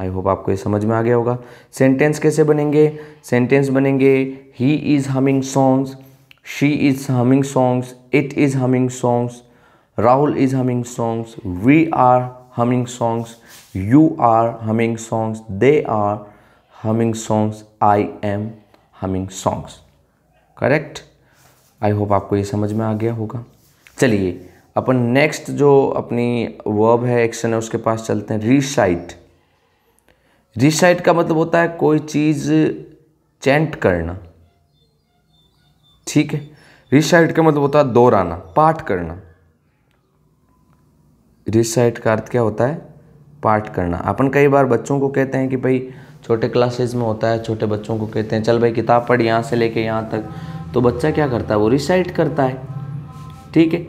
आई होप आपको ये समझ में आ गया होगा सेंटेंस कैसे बनेंगे सेंटेंस बनेंगे he is humming songs she is humming songs it is humming songs rahul is humming songs we are humming songs you are humming songs they are humming songs i am humming songs correct i hope aapko ye samajh mein aa gaya hoga chaliye अपन next जो अपनी verb है action है उसके पास चलते हैं recite recite का मतलब होता है कोई चीज़ चैंट करना ठीक है रिसाइट का मतलब होता है दोहराना पाठ करना रिसाइट का अर्थ क्या होता है पाठ करना अपन कई बार बच्चों को कहते हैं कि भाई छोटे क्लासेस में होता है छोटे बच्चों को कहते हैं चल भाई किताब पढ़ यहाँ से लेके यहाँ तक तो बच्चा क्या करता है वो रिसाइट करता है ठीक है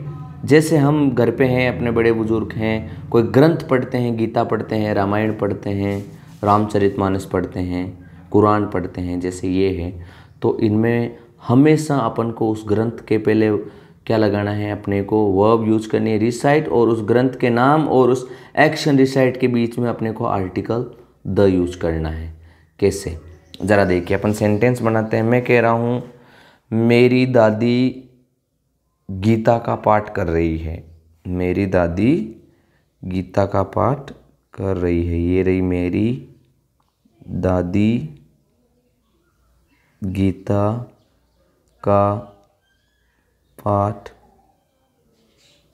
जैसे हम घर पे हैं अपने बड़े बुजुर्ग हैं कोई ग्रंथ पढ़ते हैं गीता पढ़ते हैं रामायण पढ़ते हैं रामचरितमानस पढ़ते हैं कुरान पढ़ते हैं जैसे ये है तो इनमें हमेशा अपन को उस ग्रंथ के पहले क्या लगाना है अपने को वर्ब यूज करनी है रिसाइट और उस ग्रंथ के नाम और उस एक्शन रिसाइट के बीच में अपने को आर्टिकल द यूज करना है कैसे ज़रा देखिए अपन सेंटेंस बनाते हैं मैं कह रहा हूँ मेरी दादी गीता का पाठ कर रही है मेरी दादी गीता का पाठ कर रही है ये रही मेरी दादी गीता का पाठ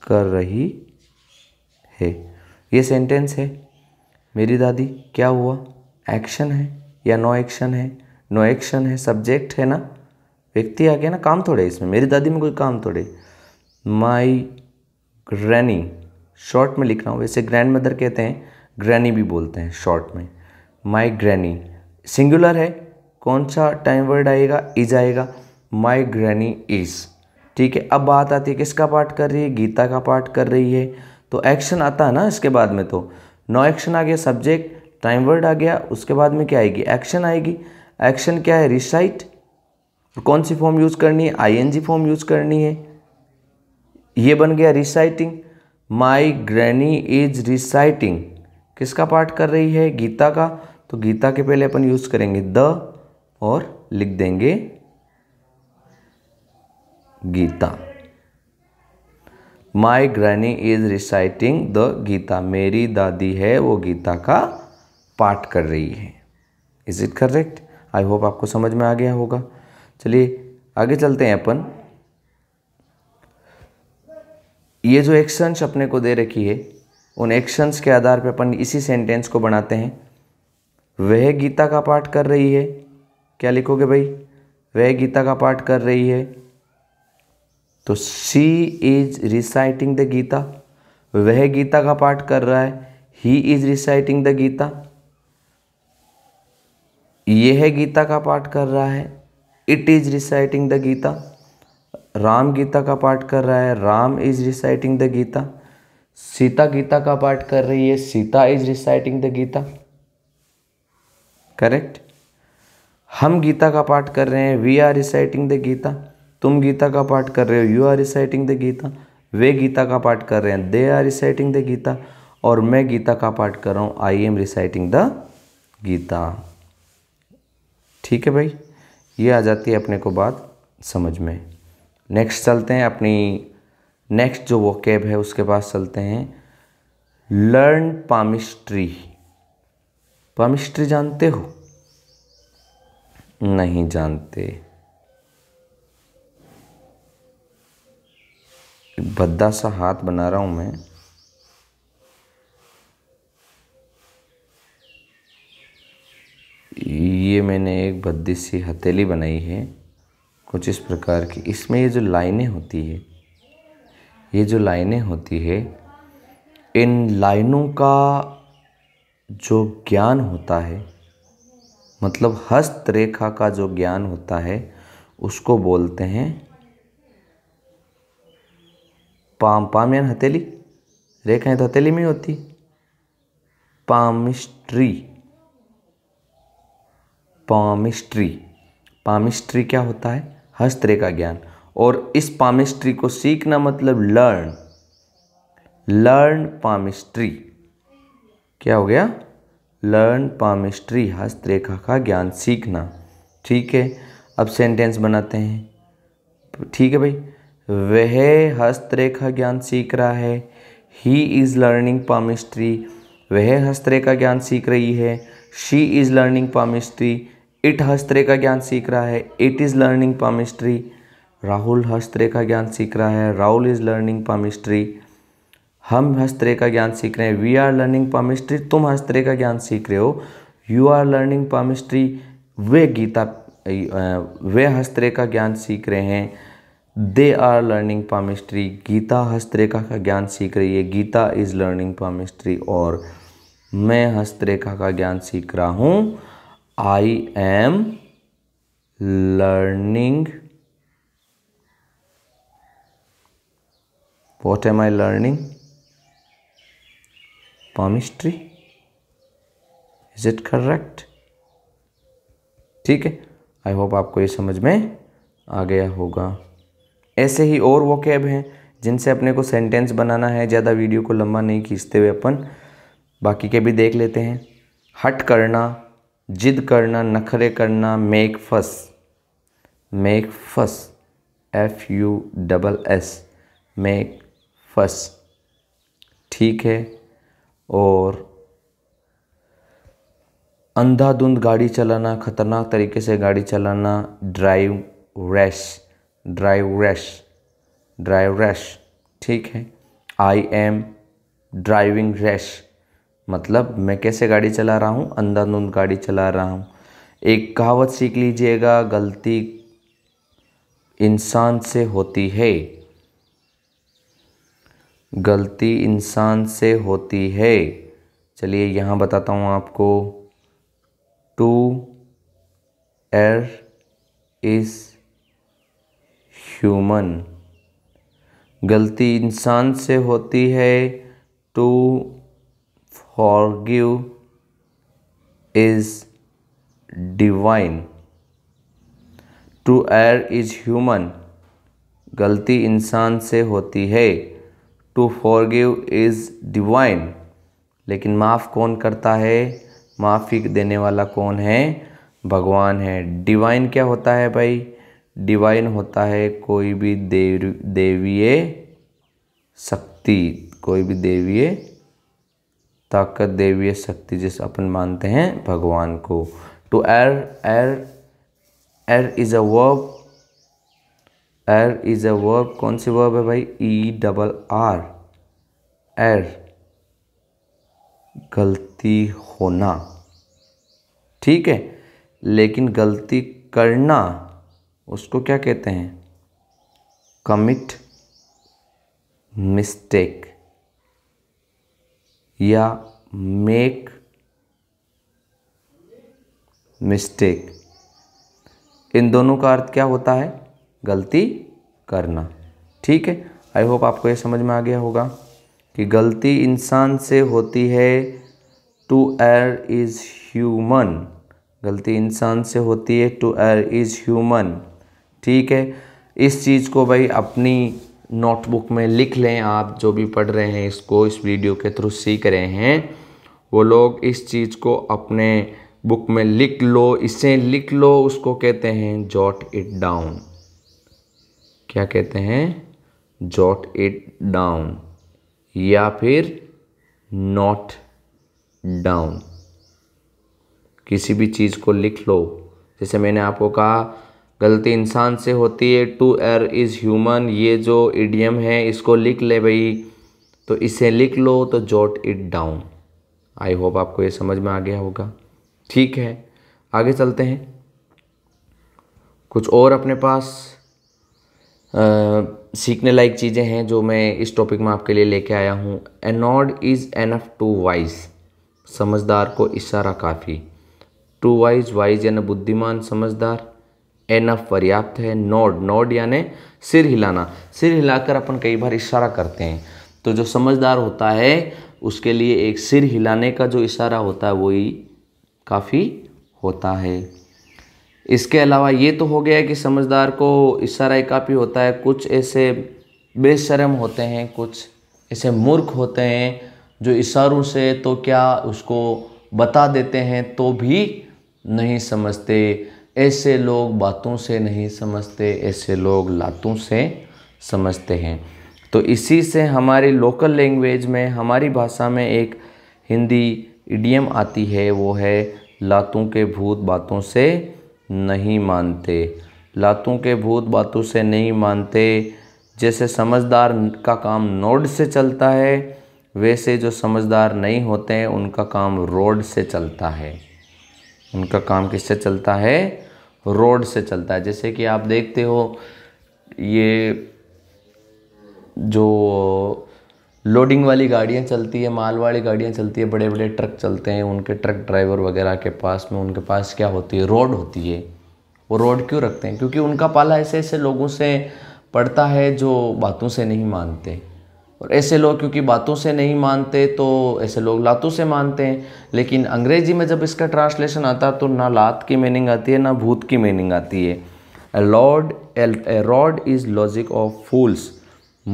कर रही है ये सेंटेंस है मेरी दादी क्या हुआ एक्शन है या नो एक्शन है नो एक्शन है सब्जेक्ट है ना व्यक्ति आ गया ना काम थोड़े इसमें मेरी दादी में कोई काम थोड़े माई ग्रैनी शॉर्ट में लिख रहा हूँ वैसे ग्रैंड मदर कहते हैं ग्रैनी भी बोलते हैं शॉर्ट में माई ग्रैनी सिंगुलर है कौन सा टाइम वर्ड आएगा इज आएगा माई ग्रैनी इज़ ठीक है अब बात आती है किसका पाठ कर रही है गीता का पाठ कर रही है तो एक्शन आता है ना इसके बाद में तो नो एक्शन आ गया सब्जेक्ट टाइम वर्ड आ गया उसके बाद में क्या आएगी एक्शन आएगी एक्शन क्या है रिसाइट कौन सी फॉर्म यूज़ करनी है आईएनजी फॉर्म यूज़ करनी है ये बन गया reciting my granny is reciting किसका पाठ कर रही है गीता का तो गीता के पहले अपन यूज़ करेंगे द और लिख देंगे Gita my granny is reciting the Gita मेरी दादी है वो गीता का पाठ कर रही है is it correct I hope आपको समझ में आ गया होगा चलिए आगे चलते हैं अपन ये जो एक्शंस अपने को दे रखी है उन एक्शंस के आधार पर अपन इसी सेंटेंस को बनाते हैं वह गीता का पाठ कर रही है क्या लिखोगे भाई वह गीता का पाठ कर रही है तो she is reciting the Gita वह गीता का पाठ कर रहा है he is reciting the Gita यह गीता का पाठ कर रहा है it is reciting the Gita Ram Gita का पाठ कर रहा है Ram is reciting the Gita Sita Gita का पाठ कर रही है Sita is reciting the Gita correct हम गीता का पाठ कर रहे हैं we are reciting the Gita तुम गीता का पाठ कर रहे हो you are reciting the Gita वे गीता का पाठ कर रहे हैं they are reciting the Gita और मैं गीता का पाठ कर रहा हूँ I am reciting the Gita ठीक है भाई ये आ जाती है अपने को बात समझ में नेक्स्ट चलते हैं अपनी नेक्स्ट जो वोकेब है उसके पास चलते हैं लर्न पामिस्ट्री पामिस्ट्री जानते हो नहीं जानते भद्दा सा हाथ बना रहा हूँ मैं ये मैंने एक भद्दी सी हथेली बनाई है कुछ इस प्रकार की इसमें ये जो लाइनें होती है ये जो लाइनें होती है इन लाइनों का जो ज्ञान होता है मतलब हस्त रेखा का जो ज्ञान होता है उसको बोलते हैं पाम पाम यानी हथेली रेखाएं तो हथेली में ही होती पामिस्ट्री पामिस्ट्री पामिस्ट्री क्या होता है हस्तरेखा ज्ञान और इस पामिस्ट्री को सीखना मतलब लर्न लर्न पामिस्ट्री क्या हो गया लर्न पामिस्ट्री हस्तरेखा का ज्ञान सीखना ठीक है अब सेंटेंस बनाते हैं ठीक है भाई वह हस्तरेखा ज्ञान सीख रहा है ही इज़ लर्निंग पामिस्ट्री वह हस्तरेखा ज्ञान सीख रही है she is learning palmistry it हस्तरेखा ज्ञान सीख रहा है it is learning palmistry Rahul हस्तरेखा ज्ञान सीख रहा है राहुल इज़ लर्निंग पामिस्ट्री हम हस्तरेखा ज्ञान सीख रहे हैं वी आर लर्निंग पामिस्ट्री तुम हस्तरेखा ज्ञान सीख रहे हो यू आर लर्निंग पामिस्ट्री वे गीता वे हस्तरेखा ज्ञान सीख रहे हैं they are learning palmistry Gita हस्तरेखा का ज्ञान सीख रही है गीता इज़ लर्निंग पामिस्ट्री और मैं हस्तरेखा का ज्ञान सीख रहा हूं I am learning what am I learning palmistry is it correct ठीक है आई होप आपको ये समझ में आ गया होगा ऐसे ही और वो कैब हैं जिनसे अपने को सेंटेंस बनाना है ज़्यादा वीडियो को लंबा नहीं खींचते हुए अपन बाकी के भी देख लेते हैं हट करना जिद करना नखरे करना make fuss make fuss F U double S make fuss ठीक है और अंधाधुंध गाड़ी चलाना ख़तरनाक तरीके से गाड़ी चलाना drive rash drive rash drive rash ठीक है आई एम ड्राइविंग रैश मतलब मैं कैसे गाड़ी चला रहा हूँ अंधाधुंध गाड़ी चला रहा हूँ एक कहावत सीख लीजिएगा गलती इंसान से होती है गलती इंसान से होती है चलिए यहाँ बताता हूँ आपको टू एयर इज़ ह्यूमन गलती इंसान से होती है to forgive is divine to err is human गलती इंसान से होती है टू फॉरगिव इज़ डिवाइन लेकिन माफ़ कौन करता है माफ़ी देने वाला कौन है भगवान है डिवाइन क्या होता है भाई डिवाइन होता है कोई भी देव देवीय शक्ति कोई भी देवीय ताकत देवीय शक्ति जिस अपन मानते हैं भगवान को to err err err is a verb err is a verb कौन सी वर्ब है भाई ई डबल आर एर गलती होना ठीक है लेकिन गलती करना उसको क्या कहते हैं कमिट मिस्टेक या मेक मिस्टेक इन दोनों का अर्थ क्या होता है गलती करना ठीक है आई होप आपको ये समझ में आ गया होगा कि गलती इंसान से होती है टू एर इज़ ह्यूमन गलती इंसान से होती है टू एर इज़ ह्यूमन ठीक है इस चीज़ को भाई अपनी नोटबुक में लिख लें आप जो भी पढ़ रहे हैं इसको इस वीडियो के थ्रू सीख रहे हैं वो लोग इस चीज़ को अपने बुक में लिख लो इसे लिख लो उसको कहते हैं जॉट इट डाउन क्या कहते हैं जॉट इट डाउन या फिर नॉट डाउन किसी भी चीज़ को लिख लो जैसे मैंने आपको कहा गलती इंसान से होती है टू एर इज़ ह्यूमन ये जो इडियम है इसको लिख ले भाई तो इसे लिख लो तो jot it down I hope आपको ये समझ में आ गया होगा ठीक है आगे चलते हैं कुछ और अपने पास आ, सीखने लायक चीज़ें हैं जो मैं इस टॉपिक में आपके लिए लेके आया हूँ a nod is enough to wise समझदार को इशारा काफ़ी टू वाइज वाइज यानी बुद्धिमान समझदार एनफ पर्याप्त है नोड नोड यानी सिर हिलाना सिर हिलाकर अपन कई बार इशारा करते हैं तो जो समझदार होता है उसके लिए एक सिर हिलाने का जो इशारा होता है वही काफ़ी होता है इसके अलावा ये तो हो गया कि समझदार को इशारा ही काफ़ी होता है कुछ ऐसे बेशरम होते हैं कुछ ऐसे मूर्ख होते हैं जो इशारों से तो क्या उसको बता देते हैं तो भी नहीं समझते ऐसे लोग बातों से नहीं समझते ऐसे लोग लातों से समझते हैं तो इसी से हमारी लोकल लैंग्वेज में हमारी भाषा में एक हिंदी इडियम आती है वो है लातों के भूत बातों से नहीं मानते लातों के भूत बातों से नहीं मानते जैसे समझदार का काम नोड से चलता है वैसे जो समझदार नहीं होते हैं उनका काम रोड से चलता है उनका काम किससे चलता है रोड से चलता है जैसे कि आप देखते हो ये जो लोडिंग वाली गाड़ियाँ चलती है माल वाली गाड़ियाँ चलती है बड़े बड़े ट्रक चलते हैं उनके ट्रक ड्राइवर वगैरह के पास में उनके पास क्या होती है रोड होती है वो रोड क्यों रखते हैं क्योंकि उनका पाला ऐसे ऐसे लोगों से पड़ता है जो बातों से नहीं मानते और ऐसे लोग क्योंकि बातों से नहीं मानते तो ऐसे लोग लातों से मानते हैं लेकिन अंग्रेजी में जब इसका ट्रांसलेशन आता तो ना लात की मीनिंग आती है ना भूत की मीनिंग आती है lord rod is logic of fools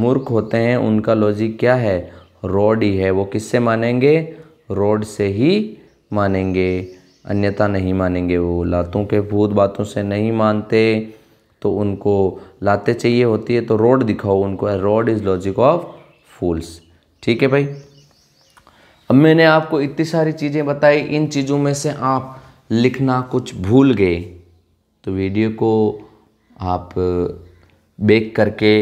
मूर्ख होते हैं उनका लॉजिक क्या है रोड ही है वो किससे मानेंगे रोड से ही मानेंगे अन्यथा नहीं मानेंगे वो लातों के भूत बातों से नहीं मानते तो उनको लाते चाहिए होती है तो रोड दिखाओ उनको rod is logic of fools ठीक है भाई अब मैंने आपको इतनी सारी चीज़ें बताई इन चीज़ों में से आप लिखना कुछ भूल गए तो वीडियो को आप बेक करके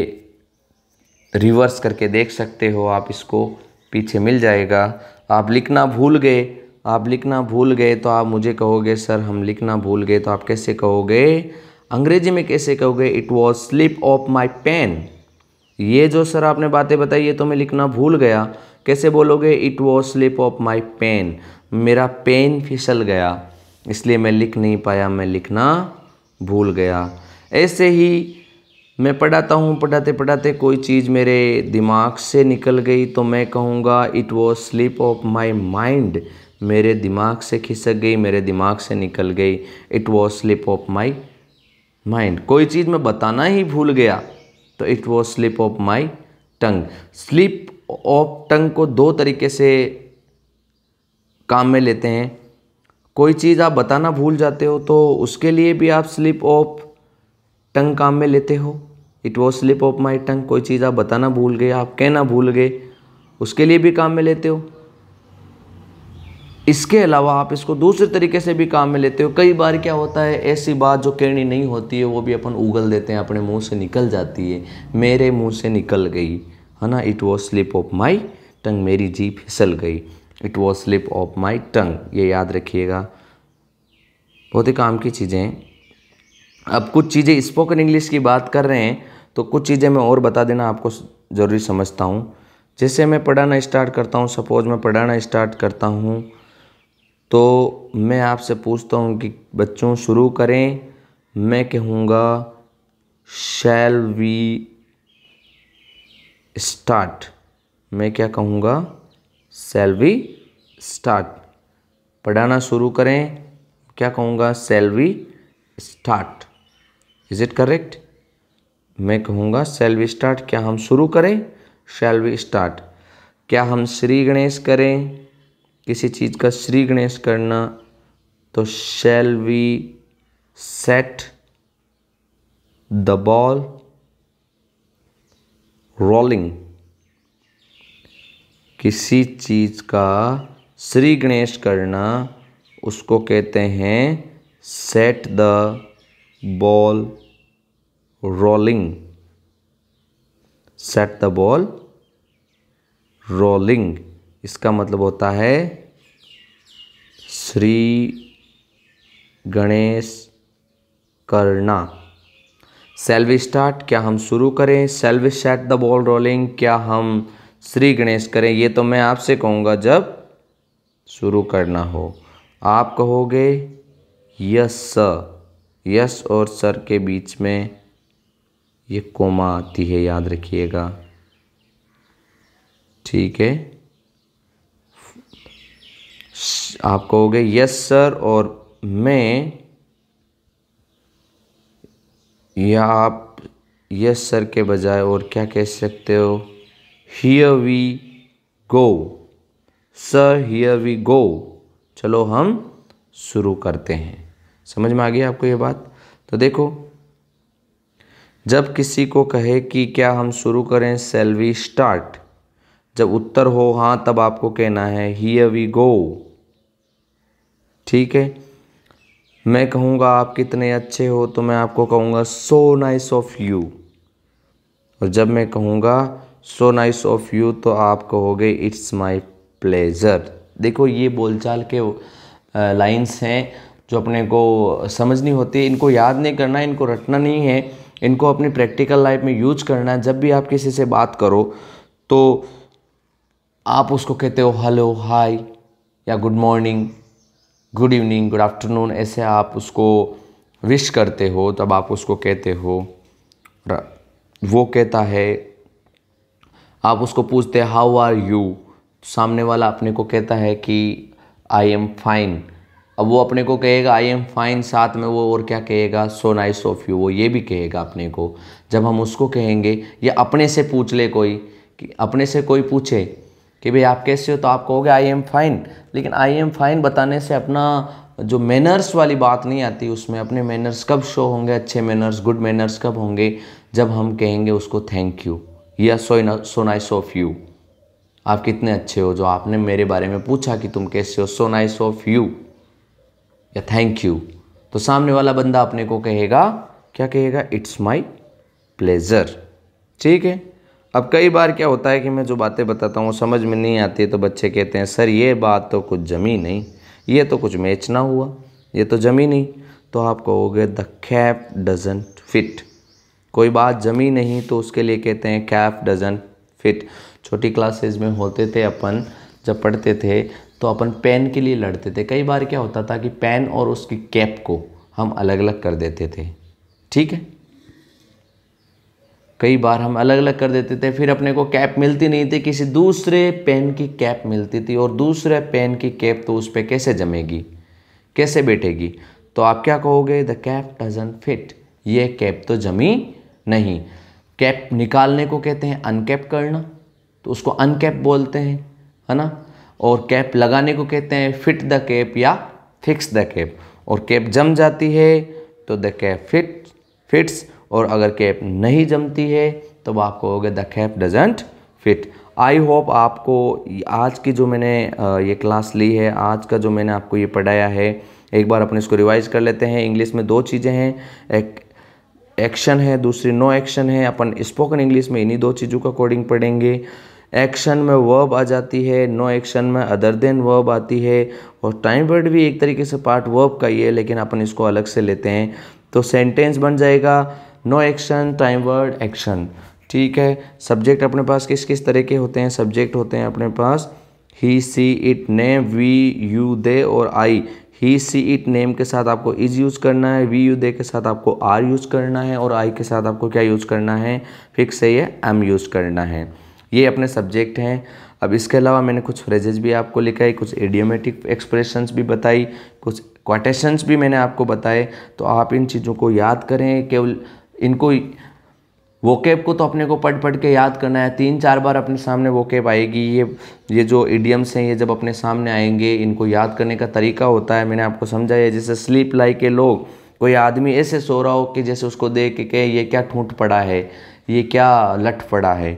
रिवर्स करके देख सकते हो आप इसको पीछे मिल जाएगा आप लिखना भूल गए आप लिखना भूल गए तो आप मुझे कहोगे सर हम लिखना भूल गए तो आप कैसे कहोगे अंग्रेजी में कैसे कहोगे it was slip of my pen ये जो सर आपने बातें बताई ये तो मैं लिखना भूल गया कैसे बोलोगे it was slip of my pen मेरा पेन फिसल गया इसलिए मैं लिख नहीं पाया मैं लिखना भूल गया ऐसे ही मैं पढ़ाता हूँ पढ़ाते पढ़ाते कोई चीज़ मेरे दिमाग से निकल गई तो मैं कहूँगा it was slip of my mind मेरे दिमाग से खिसक गई मेरे दिमाग से निकल गई it was slip of my mind कोई चीज़ मैं बताना ही भूल गया तो it was slip of my tongue slip of tongue को दो तरीके से काम में लेते हैं कोई चीज़ आप बताना भूल जाते हो तो उसके लिए भी आप स्लिप ऑफ टंग काम में लेते हो it was slip of my tongue कोई चीज़ आप बताना भूल गए आप कहना भूल गए उसके लिए भी काम में लेते हो इसके अलावा आप इसको दूसरे तरीके से भी काम में लेते हो कई बार क्या होता है ऐसी बात जो कहनी नहीं होती है वो भी अपन उगल देते हैं अपने मुंह से निकल जाती है मेरे मुंह से निकल गई है ना it was slip of my tongue मेरी जीप फिसल गई it was slip of my tongue ये याद रखिएगा बहुत ही काम की चीज़ें अब कुछ चीज़ें स्पोकन इंग्लिश की बात कर रहे हैं तो कुछ चीज़ें मैं और बता देना आपको ज़रूरी समझता हूँ जैसे मैं पढ़ाना स्टार्ट करता हूँ सपोज मैं पढ़ाना स्टार्ट करता हूँ तो मैं आपसे पूछता हूँ कि बच्चों शुरू करें मैं कहूँगा शैल वी स्टार्ट मैं क्या कहूँगा शैल वी स्टार्ट पढ़ाना शुरू करें क्या कहूँगा shall we start is it correct मैं कहूँगा शैल वी स्टार्ट क्या हम शुरू करें शैल वी स्टार्ट क्या हम श्री गणेश करें किसी चीज़ का श्री गणेश करना तो shall we set the ball rolling किसी चीज़ का श्री गणेश करना उसको कहते हैं set the ball rolling set the ball rolling इसका मतलब होता है श्री गणेश करना सेल्व स्टार्ट क्या हम शुरू करें shall we set the ball rolling क्या हम श्री गणेश करें ये तो मैं आपसे कहूँगा जब शुरू करना हो आप कहोगे यस स यस और सर के बीच में ये कोमा आती है याद रखिएगा ठीक है आप कहोगे यस सर और मैं या आप यस सर के बजाय और क्या कह सकते हो here we go sir here we go चलो हम शुरू करते हैं समझ में आ गई आपको ये बात तो देखो जब किसी को कहे कि क्या हम शुरू करें सेल वी स्टार्ट जब उत्तर हो हाँ तब आपको कहना है हियर वी गो ठीक है मैं कहूँगा आप कितने अच्छे हो तो मैं आपको कहूँगा सो नाइस ऑफ यू और जब मैं कहूँगा सो नाइस ऑफ यू तो आप कहोगे इट्स माई प्लेजर देखो ये बोलचाल के लाइंस हैं जो अपने को समझनी होती है इनको याद नहीं करना इनको रटना नहीं है इनको अपनी प्रैक्टिकल लाइफ में यूज करना है जब भी आप किसी से बात करो तो आप उसको कहते हो हेलो हाय या good morning good evening good afternoon ऐसे आप उसको विश करते हो तब आप उसको कहते हो वो कहता है आप उसको पूछते हाउ आर यू सामने वाला अपने को कहता है कि आई एम फाइन अब वो अपने को कहेगा आई एम फाइन साथ में वो और क्या कहेगा सो नाइस ऑफ यू वो ये भी कहेगा अपने को जब हम उसको कहेंगे या अपने से पूछ ले कोई कि अपने से कोई पूछे कि भाई आप कैसे हो तो आप कहोगे आई एम फाइन लेकिन आई एम फाइन बताने से अपना जो मैनर्स वाली बात नहीं आती उसमें अपने मैनर्स कब शो होंगे अच्छे मैनर्स गुड मैनर्स कब होंगे जब हम कहेंगे उसको थैंक यू या so so nice of you आप कितने अच्छे हो जो आपने मेरे बारे में पूछा कि तुम कैसे हो सो नाइस ऑफ यू या थैंक यू तो सामने वाला बंदा अपने को कहेगा क्या कहेगा इट्स माई प्लेज़र ठीक है अब कई बार क्या होता है कि मैं जो बातें बताता हूँ समझ में नहीं आती तो बच्चे कहते हैं सर ये बात तो कुछ जमी नहीं ये तो कुछ मैच ना हुआ ये तो जमी नहीं तो आप कहोगे द कैप डजेंट फिट कोई बात जमी नहीं तो उसके लिए कहते हैं कैप डजेंट फिट छोटी क्लासेस में होते थे अपन जब पढ़ते थे तो अपन पेन के लिए लड़ते थे कई बार क्या होता था कि पेन और उसकी कैप को हम अलग अलग कर देते थे ठीक है कई बार हम अलग अलग कर देते थे फिर अपने को कैप मिलती नहीं थी किसी दूसरे पेन की कैप मिलती थी और दूसरे पेन की कैप तो उस पर कैसे जमेगी कैसे बैठेगी तो आप क्या कहोगे द कैप डजन फिट ये कैप तो जमी नहीं कैप निकालने को कहते हैं अनकैप करना तो उसको अनकैप बोलते हैं है ना और कैप लगाने को कहते हैं फिट द कैप या फिक्स द कैप और कैप जम जाती है तो द कैप फिट फिट्स और अगर कैप नहीं जमती है तो आप कहोगे the cap doesn't fit I hope आपको आज की जो मैंने ये क्लास ली है आज का जो मैंने आपको ये पढ़ाया है एक बार अपन इसको रिवाइज कर लेते हैं इंग्लिश में दो चीज़ें हैं एक एक्शन है दूसरी नो एक्शन है अपन स्पोकन इंग्लिश में इन्हीं दो चीज़ों का अकॉर्डिंग पढ़ेंगे एक्शन में वर्ब आ जाती है नो एक्शन में अदर देन वर्ब आती है और टाइम वर्ड भी एक तरीके से पार्ट वर्ब का ही है लेकिन अपन इसको अलग से लेते हैं तो सेंटेंस बन जाएगा no action time word action ठीक है सब्जेक्ट अपने पास किस किस तरह के होते हैं सब्जेक्ट होते हैं अपने पास ही she it name we you they और I he she it name के साथ आपको इज़ यूज़ करना है वी यू दे के साथ आपको आर यूज़ करना है और आई के साथ आपको क्या यूज़ करना है फिक्स है ये एम यूज़ करना है ये अपने सब्जेक्ट हैं अब इसके अलावा मैंने कुछ फ्रेजेज भी आपको लिखाई कुछ एडियोमेटिक एक्सप्रेशंस भी बताई कुछ क्वाटेशंस भी मैंने आपको बताए तो आप इन चीज़ों को याद करें केवल इनको वोकेब को तो अपने को पढ़ पढ़ के याद करना है तीन चार बार अपने सामने वोकेब आएगी ये ये जो इडियम्स हैं ये जब अपने सामने आएंगे इनको याद करने का तरीका होता है मैंने आपको समझाया जैसे स्लीप लाइक के लोग कोई आदमी ऐसे सो रहा हो कि जैसे उसको देख के कहे ये क्या ठूंठ पड़ा है ये क्या लठ पड़ा है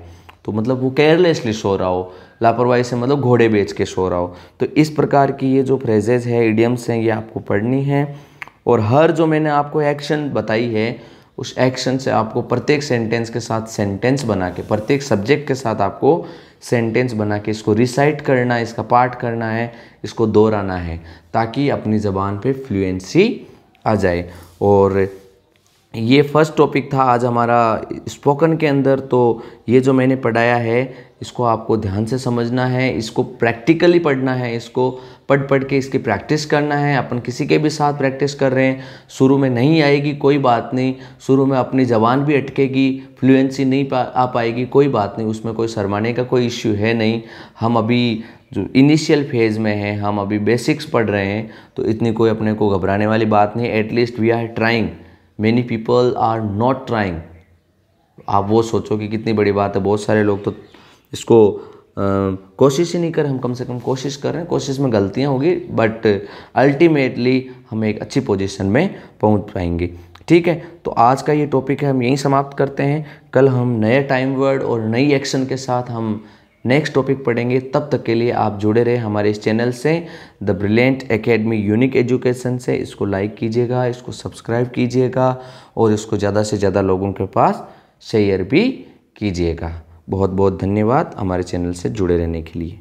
तो मतलब वो केयरलेसली सो रहा हो लापरवाही से मतलब घोड़े बेच के सो रहा हो तो इस प्रकार की ये जो फ्रेजेज है इडियम्स हैं ये आपको पढ़नी है और हर जो मैंने आपको एक्शन बताई है उस एक्शन से आपको प्रत्येक सेंटेंस के साथ सेंटेंस बना के प्रत्येक सब्जेक्ट के साथ आपको सेंटेंस बना के इसको रिसाइट करना है इसका पाठ करना है इसको दोहराना है ताकि अपनी ज़बान पे फ्लुएंसी आ जाए और ये फर्स्ट टॉपिक था आज हमारा स्पोकन के अंदर तो ये जो मैंने पढ़ाया है इसको आपको ध्यान से समझना है इसको प्रैक्टिकली पढ़ना है इसको पढ़ पढ़ के इसकी प्रैक्टिस करना है अपन किसी के भी साथ प्रैक्टिस कर रहे हैं शुरू में नहीं आएगी कोई बात नहीं शुरू में अपनी ज़बान भी अटकेगी फ्लुएंसी नहीं पा, आ पाएगी कोई बात नहीं उसमें कोई शरमाने का कोई इश्यू है नहीं हम अभी जो इनिशियल फेज़ में हैं हम अभी बेसिक्स पढ़ रहे हैं तो इतनी कोई अपने को घबराने वाली बात नहीं at least we are trying many people are not trying आप वो सोचो कि कितनी बड़ी बात है बहुत सारे लोग तो इसको कोशिश ही नहीं करें हम कम से कम कोशिश करें कोशिश में गलतियाँ होगी बट अल्टीमेटली हम एक अच्छी पोजीशन में पहुंच पाएंगे ठीक है तो आज का ये टॉपिक है हम यहीं समाप्त करते हैं कल हम नए टाइम वर्ड और नई एक्शन के साथ हम नेक्स्ट टॉपिक पढ़ेंगे तब तक के लिए आप जुड़े रहे हमारे इस चैनल से the brilliant academy unique education से इसको लाइक कीजिएगा इसको सब्सक्राइब कीजिएगा और इसको ज़्यादा से ज़्यादा लोगों के पास शेयर भी कीजिएगा बहुत बहुत धन्यवाद हमारे चैनल से जुड़े रहने के लिए